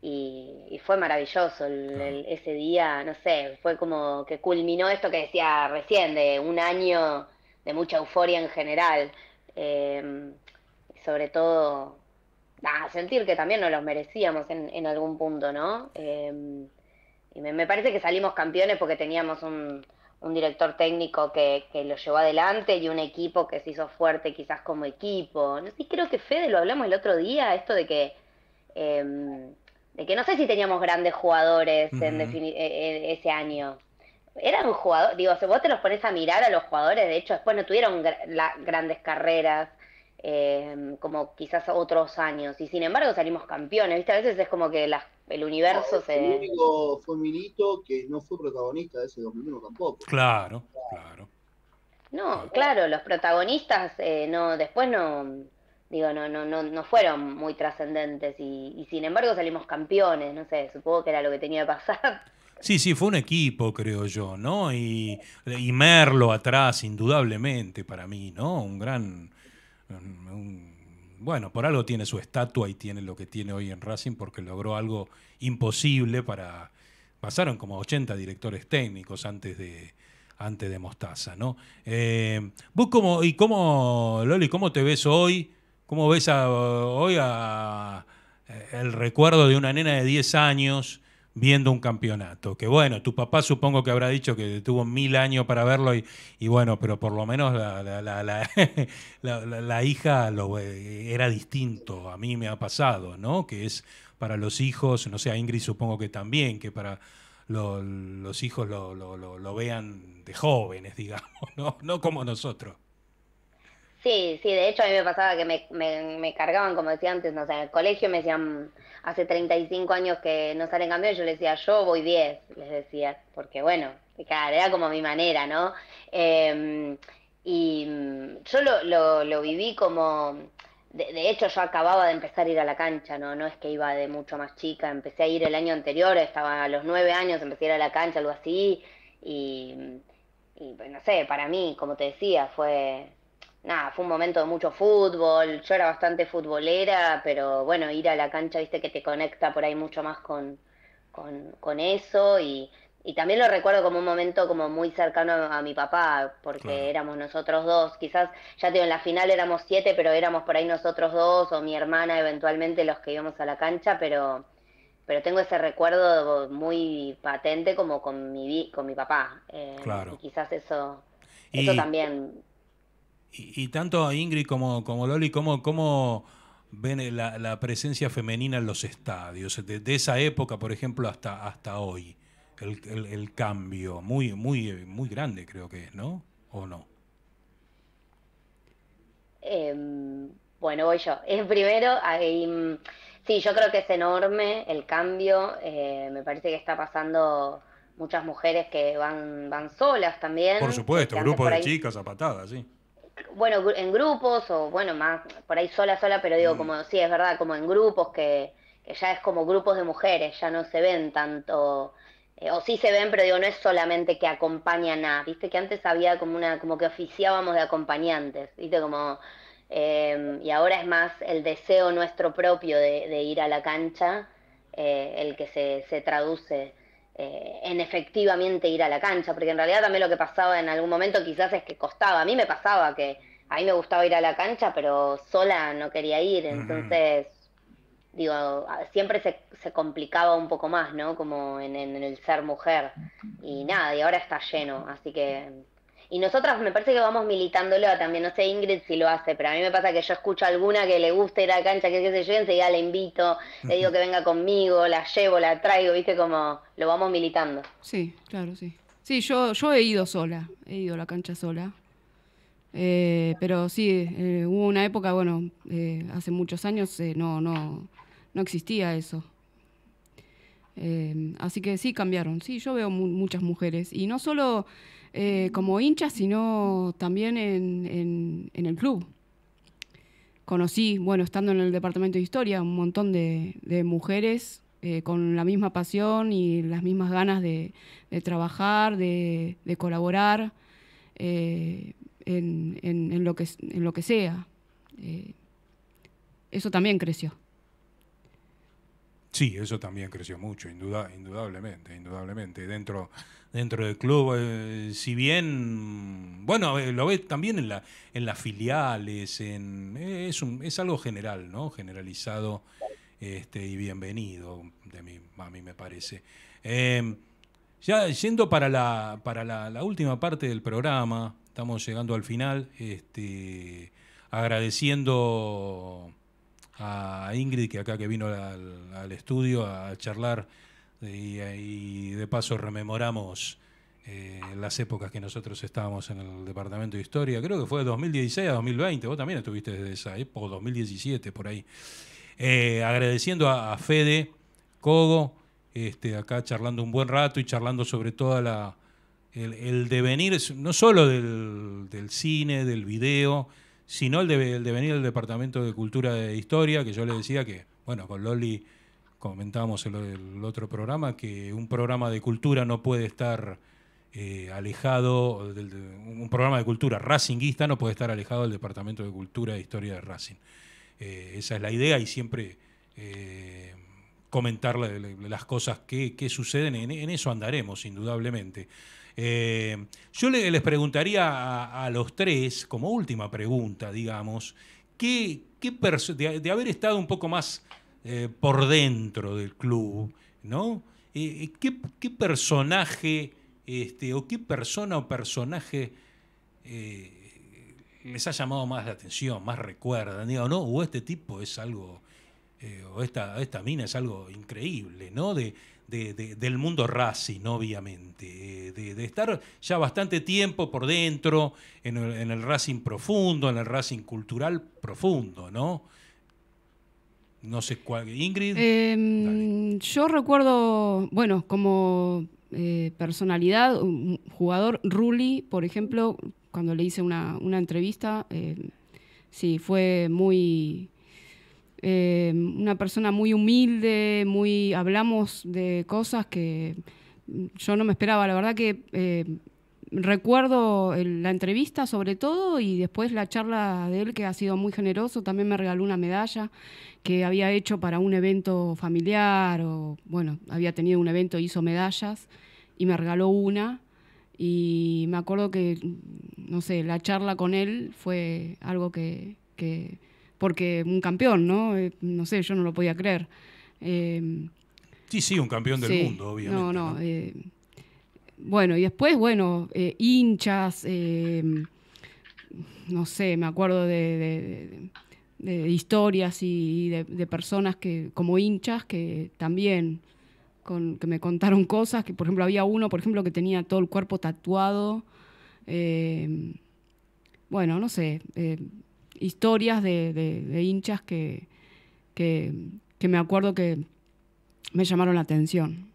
y, fue maravilloso ese día, no sé, fue como que culminó esto que decía recién, de un año de mucha euforia en general, eh, sobre todo a sentir que también nos los merecíamos en, algún punto, ¿no? Em, y me, parece que salimos campeones porque teníamos un, director técnico que, que, lo llevó adelante y un equipo que se hizo fuerte quizás como equipo. No sé, creo que Fede lo hablamos el otro día, esto de que... Em, de que no sé si teníamos grandes jugadores en e, e, ese año. Eran jugadores, digo, si vos te los pones a mirar a los jugadores, de hecho, después no tuvieron grandes carreras. Em, como quizás otros años. Y sin embargo salimos campeones, A veces es como que el universo ah, se... El único fue Milito que no fue protagonista de ese 2001 tampoco. Claro, claro. No, claro, los protagonistas eh, no después no digo no no no no fueron muy trascendentes y, sin embargo salimos campeones, no sé, supongo que era lo que tenía que pasar. Sí, sí, fue un equipo, creo yo, ¿no? Y, y Merlo atrás, indudablemente, para mí, ¿no? Un gran, bueno, por algo tiene su estatua y tiene lo que tiene hoy en Racing porque logró algo imposible para... Pasaron como 80 directores técnicos antes de, antes de Mostaza, ¿no? Eh, ¿Vos cómo, y cómo, Loli, cómo te ves hoy? ¿Cómo ves hoy el recuerdo de una nena de 10 años viendo un campeonato. Que bueno, tu papá supongo que habrá dicho que tuvo mil años para verlo y, bueno, pero por lo menos la, hija lo, eh, era distinto. A mí me ha pasado, ¿no? Que es para los hijos, no sé, a Ingrid supongo que también, que para los hijos lo, lo, vean de jóvenes, digamos, ¿no? No como nosotros. Sí, sí, de hecho a mí me pasaba que me, me, cargaban, como decía antes, no sé, en el colegio me decían, hace 35 años que no salen campeones, yo les decía, yo voy 10, les decía, porque bueno, claro, era como mi manera, ¿no? Em, y mm, yo lo, lo, lo viví como, de, de, hecho yo acababa de empezar a ir a la cancha, ¿no? No es que iba de mucho más chica, empecé a ir el año anterior, estaba a los 9 años, empecé a ir a la cancha, algo así, y, mm, y pues, no sé, para mí, como te decía, fue nada, fue un momento de mucho fútbol, yo era bastante futbolera, pero bueno, ir a la cancha, viste que te conecta por ahí mucho más con, con, con eso y, y, también lo recuerdo como un momento como muy cercano a, mi papá, porque éramos nosotros dos, quizás ya digo, en la final éramos siete, pero éramos por ahí nosotros dos o mi hermana eventualmente los que íbamos a la cancha, pero pero tengo ese recuerdo muy patente como con mi con mi papá eh, y quizás eso eso también y, y tanto Ingrid como, como Loli, ¿cómo, cómo ven la, presencia femenina en los estadios? De, esa época, por ejemplo, hasta, hasta hoy, el, cambio muy, muy, muy grande creo que es, ¿no? ¿O no? Em, bueno, voy yo. Es primero, sí, yo creo que es enorme el cambio. Eh, me parece que está pasando muchas mujeres que van, van solas también. Por supuesto, grupos de chicas a patadas, sí bueno, en grupos o bueno, más por ahí sola, sola, pero digo, mm. como sí, es verdad, como en grupos que, que, ya es como grupos de mujeres, ya no se ven tanto, eh, o sí se ven, pero digo, no es solamente que acompañan a, viste que antes había como una, como que oficiábamos de acompañantes, viste, como, em, y ahora es más el deseo nuestro propio de, ir a la cancha eh, el que se, se traduce eh, en efectivamente ir a la cancha, porque en realidad también lo que pasaba en algún momento quizás es que costaba, a mí me pasaba que a mí me gustaba ir a la cancha, pero sola no quería ir, entonces, digo, siempre se, complicaba un poco más, ¿no? Como en, en, el ser mujer, y nada, y ahora está lleno, así que y nosotras me parece que vamos militándolo también. No sé Ingrid si lo hace, pero a mí me pasa que yo escucho a alguna que le gusta ir a la cancha, que se sé yo, enseguida la invito, le digo que venga conmigo, la llevo, la traigo, viste como lo vamos militando. Sí, claro, sí. Sí, yo, yo he ido sola, he ido a la cancha sola. Eh, pero sí, eh, hubo una época, bueno, eh, hace muchos años no, no, no existía eso. así que sí cambiaron. Sí, yo veo muchas mujeres. Y no solo eh, como hinchas, sino también en, en, el club. Conocí, bueno, estando en el departamento de historia, un montón de, mujeres eh, con la misma pasión y las mismas ganas de, trabajar, de, colaborar eh, en, lo que, en lo que sea. eso también creció. Sí, eso también creció mucho, indudablemente, indudablemente. Dentro, dentro del club. Eh, si bien, bueno, lo ves también en, la, en las filiales, eh, es, algo general, ¿no? Generalizado este, y bienvenido, de a mí me parece. Em, ya yendo para, la, para la, última parte del programa, estamos llegando al final, este, agradeciendo a Ingrid que acá que vino al estudio a charlar y, de paso rememoramos eh, las épocas que nosotros estábamos en el Departamento de Historia. Creo que fue de 2016 a 2020. Vos también estuviste desde esa época, 2017, por ahí. Eh, agradeciendo a, Fede, Cogo, este, acá charlando un buen rato y charlando sobre toda la, el, devenir, no solo del, cine, del video, sino el, el devenir del Departamento de Cultura de Historia, que yo le decía que, bueno, con Loli comentábamos en el otro programa que un programa de cultura no puede estar eh, alejado, un programa de cultura racinguista no puede estar alejado del Departamento de Cultura e Historia de Racing. Eh, esa es la idea y siempre eh, comentar las cosas que, suceden, en, eso andaremos indudablemente. yo les preguntaría a, los tres, como última pregunta, digamos, ¿Qué, de, haber estado un poco más eh, por dentro del club, ¿no? Eh, eh, ¿qué, personaje este, o qué persona o personaje les ha llamado más la atención, más recuerda Digo, no, o este tipo es algo, o esta, mina es algo increíble, ¿no? del mundo Racing, obviamente, de, estar ya bastante tiempo por dentro, en el, en el, Racing profundo, en el Racing cultural profundo, ¿no? No sé cuál. ¿Ingrid? Em, yo recuerdo, bueno, como eh, personalidad, un jugador, Rulli, por ejemplo, cuando le hice una, entrevista, em, sí, fue muy. Em, una persona muy humilde, muy. Hablamos de cosas que yo no me esperaba. La verdad que recuerdo la entrevista sobre todo y después la charla de él que ha sido muy generoso, también me regaló una medalla que había hecho para un evento familiar o bueno, había tenido un evento, hizo medallas y me regaló una y me acuerdo que, no sé, la charla con él fue algo que, porque un campeón, ¿no? Eh, no sé, yo no lo podía creer. Em, sí, sí, un campeón del mundo, obviamente. No, no. Eh, bueno, y después, bueno, eh, hinchas, eh, no sé, me acuerdo de, historias y, de, personas que, como hinchas, que también, que me contaron cosas, que por ejemplo había uno, por ejemplo, que tenía todo el cuerpo tatuado, eh, bueno, no sé, historias de, hinchas que, me acuerdo que me llamaron la atención.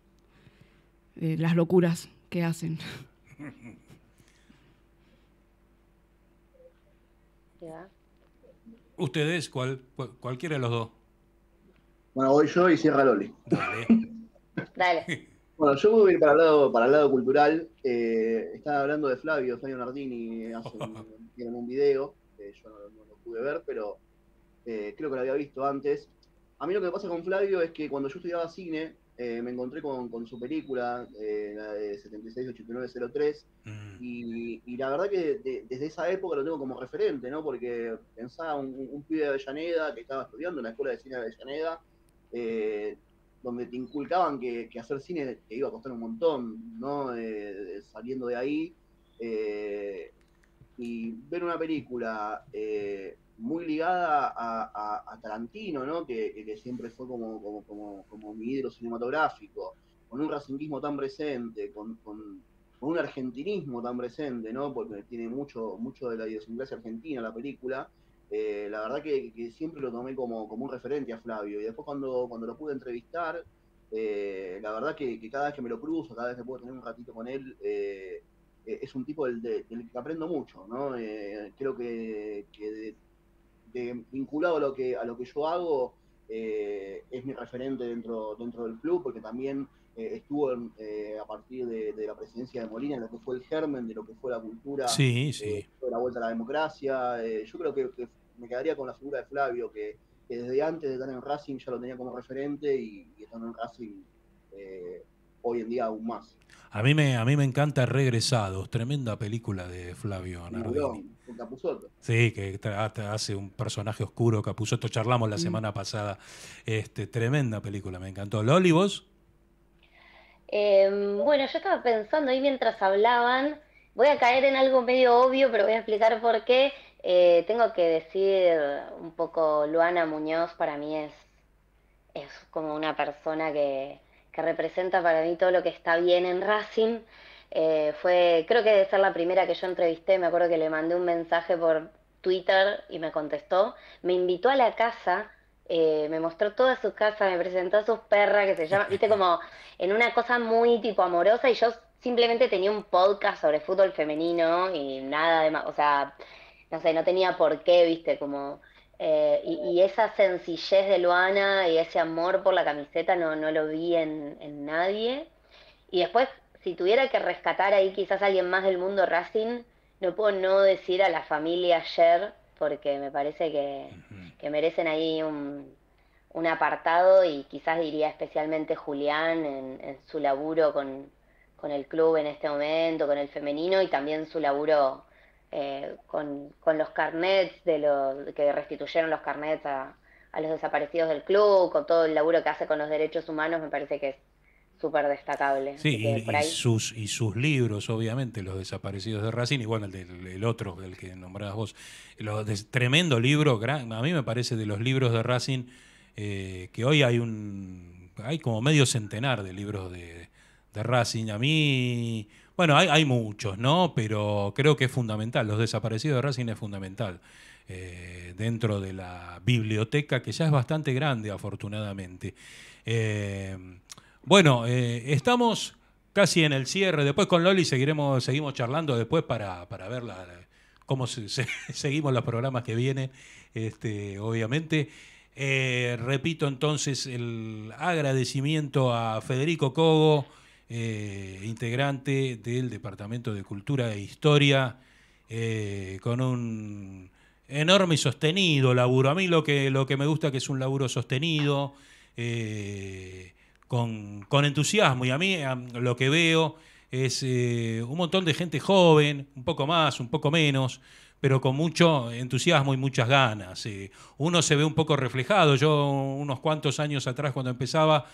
las locuras que hacen. ¿Ustedes? ¿Cuál, cualquiera de los dos? Bueno, voy yo y cierra Loli. Dale. Dale. Bueno, yo voy a ir para el lado, para el lado cultural. Eh, estaba hablando de Flavio, Flavio Nardini, hace un, video, yo no, lo pude ver, pero eh, creo que lo había visto antes. A mí lo que me pasa con Flavio es que cuando yo estudiaba cine, eh, me encontré con, su película, eh, la de 76 89 03 y, la verdad que desde esa época lo tengo como referente, ¿no? Porque pensaba un, pibe de Avellaneda que estaba estudiando en la escuela de cine de Avellaneda, eh, donde te inculcaban que, hacer cine te iba a costar un montón, ¿no? saliendo de ahí. y ver una película muy ligada a, Tarantino, ¿no? Que, siempre fue como, como, como, mi ídolo cinematográfico, con un racismo tan presente, con, un argentinismo tan presente, ¿no? Porque tiene mucho, mucho de la idiosincrasia argentina la película. Eh, la verdad que, siempre lo tomé como, un referente a Flavio. Y después cuando, cuando lo pude entrevistar, eh, la verdad que, cada vez que me lo cruzo, cada vez que puedo tener un ratito con él, eh, es un tipo del, del, que aprendo mucho, ¿no? creo que, que vinculado a lo que a lo que yo hago, eh, es mi referente dentro, dentro del club, porque también eh, estuvo eh, a partir de, la presidencia de Molina, lo que fue el germen, de lo que fue la cultura, de la vuelta a la democracia. yo creo que, me quedaría con la figura de Flavio, que, desde antes de estar en Racing ya lo tenía como referente y, y en Racing hoy en día aún más. A mí me, a mí me encanta Regresados, tremenda película de Flavio Nardini. Sí, que hace un personaje oscuro, Capuzoto. Charlamos la mm. semana pasada. Este, tremenda película, me encantó. ¿Loli, vos? Em, bueno, yo estaba pensando Y mientras hablaban, voy a caer en algo medio obvio, pero voy a explicar por qué. Eh, tengo que decir un poco, Luana Muñoz para mí es, es como una persona que, que representa para mí todo lo que está bien en Racing. Eh, fue, creo que debe ser la primera que yo entrevisté, me acuerdo que le mandé un mensaje por Twitter y me contestó. Me invitó a la casa, eh, me mostró toda su casa me presentó a sus perras, que se llama, viste, como en una cosa muy tipo amorosa y yo simplemente tenía un podcast sobre fútbol femenino y nada de más, o sea, no sé, no tenía por qué, viste, como... Eh, y, y, esa sencillez de Luana y ese amor por la camiseta no, no lo vi en, en nadie. Y después si tuviera que rescatar ahí quizás a alguien más del mundo Racing, no puedo no decir a la familia ayer, porque me parece que, merecen ahí un, apartado y quizás diría especialmente Julián en, su laburo con, con, el club en este momento, con el femenino y también su laburo eh, con, con, los carnets, de los, que restituyeron los carnets a, a los desaparecidos del club, con todo el laburo que hace con los derechos humanos, me parece que es súper destacable. Sí, y, sus, y sus libros, obviamente, Los Desaparecidos de Racine, y bueno, el, otro, el que nombrabas vos. Los tremendo libro, a mí me parece de los libros de Racine, eh, que hoy hay un hay como medio centenar de libros de, de Racine. A mí, bueno, hay, muchos, ¿no? Pero creo que es fundamental, Los Desaparecidos de Racine es fundamental. Eh, dentro de la biblioteca, que ya es bastante grande, afortunadamente. Eh, bueno, eh, estamos casi en el cierre. Después con Loli seguiremos, seguimos charlando después para, ver cómo seguimos los programas que vienen, este, obviamente. Eh, repito entonces el agradecimiento a Federico Cogo, eh, integrante del Departamento de Cultura e Historia, con un enorme y sostenido laburo. A mí lo que, lo que me gusta que es un laburo sostenido con, entusiasmo. Y a mí eh, lo que veo es eh, un montón de gente joven, un poco más, un poco menos, pero con mucho entusiasmo y muchas ganas. Eh, uno se ve un poco reflejado. Yo unos cuantos años atrás cuando empezaba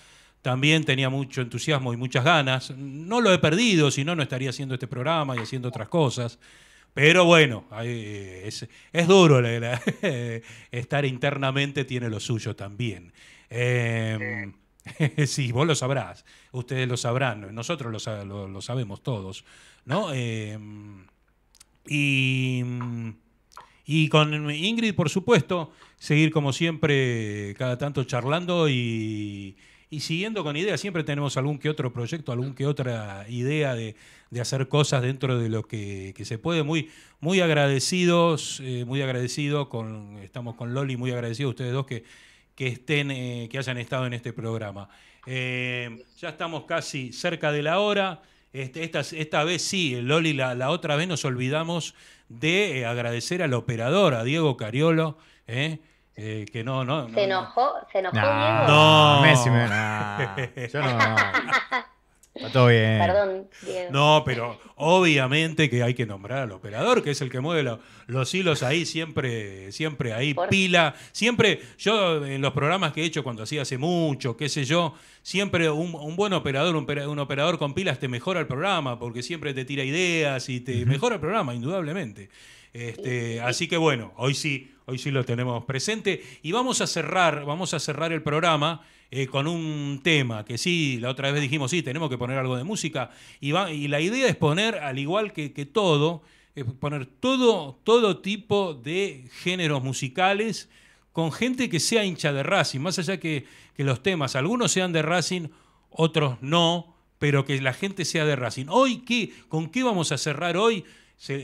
también tenía mucho entusiasmo y muchas ganas. No lo he perdido, si no, no estaría haciendo este programa y haciendo otras cosas. Pero bueno, es, duro estar internamente tiene lo suyo también. Em, sí, vos lo sabrás, ustedes lo sabrán, nosotros lo, sabemos todos, ¿no? Em, y, con Ingrid, por supuesto, seguir como siempre, cada tanto charlando y, siguiendo con ideas. Siempre tenemos algún que otro proyecto, algún que otra idea de, hacer cosas dentro de lo que, se puede. Muy, muy agradecidos, eh, muy agradecido con, estamos con Loli, muy agradecidos ustedes dos que que, estén, eh, que hayan estado en este programa. Eh, ya estamos casi cerca de la hora. Este, esta, esta, vez sí, Loli, la, otra vez nos olvidamos de eh, agradecer al operador, a Diego Cariolo, que no, Se enojó, se enojó. No, no. yo no. bien. No, pero obviamente que hay que nombrar al operador, que es el que mueve los hilos ahí, siempre, siempre ahí, pila. Siempre, yo en los programas que he hecho cuando hacía hace mucho, qué sé yo, siempre un, buen operador, un, operador con pilas te mejora el programa, porque siempre te tira ideas y te mejora el programa, indudablemente. Este, así que bueno, hoy sí, hoy sí lo tenemos presente. Y vamos a cerrar, vamos a cerrar el programa. Eh, con un tema, que sí, la otra vez dijimos, sí, tenemos que poner algo de música, y, y la idea es poner, al igual que, que todo, es poner todo, todo tipo de géneros musicales con gente que sea hincha de Racing, más allá que, que los temas, algunos sean de Racing, otros no, pero que la gente sea de Racing. Hoy, ¿qué? ¿con qué vamos a cerrar hoy?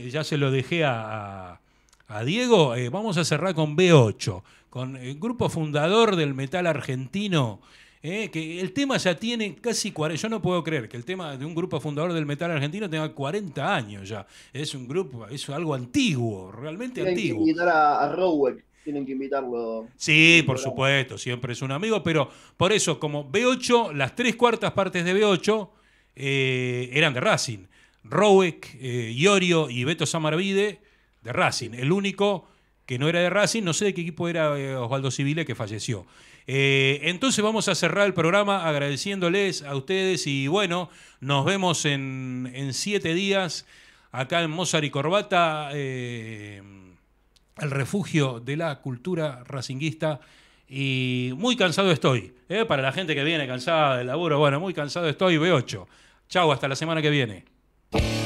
ya se lo dejé a, a Diego, eh, vamos a cerrar con B8, con el grupo fundador del metal argentino. Eh, que el tema ya tiene casi 40, yo no puedo creer que el tema de un grupo fundador del metal argentino tenga 40 años ya. Es un grupo, es algo antiguo, realmente antiguo. Tienen que invitar a, a tienen que invitarlo. Sí, por supuesto, siempre es un amigo, pero por eso, como B8, las tres cuartas partes de B8 eh, eran de Racing. Rowek, eh, Iorio y Beto Samarvide de Racing. El único que no era de Racing, no sé de qué equipo era eh, Osvaldo Civile que falleció. Eh, entonces vamos a cerrar el programa agradeciéndoles a ustedes y bueno, nos vemos en, siete días acá en Mozart y Corbata, eh, el refugio de la cultura racinguista. Y muy cansado estoy, para la gente que viene cansada del laburo, bueno, muy cansado estoy, B8. Chau, hasta la semana que viene.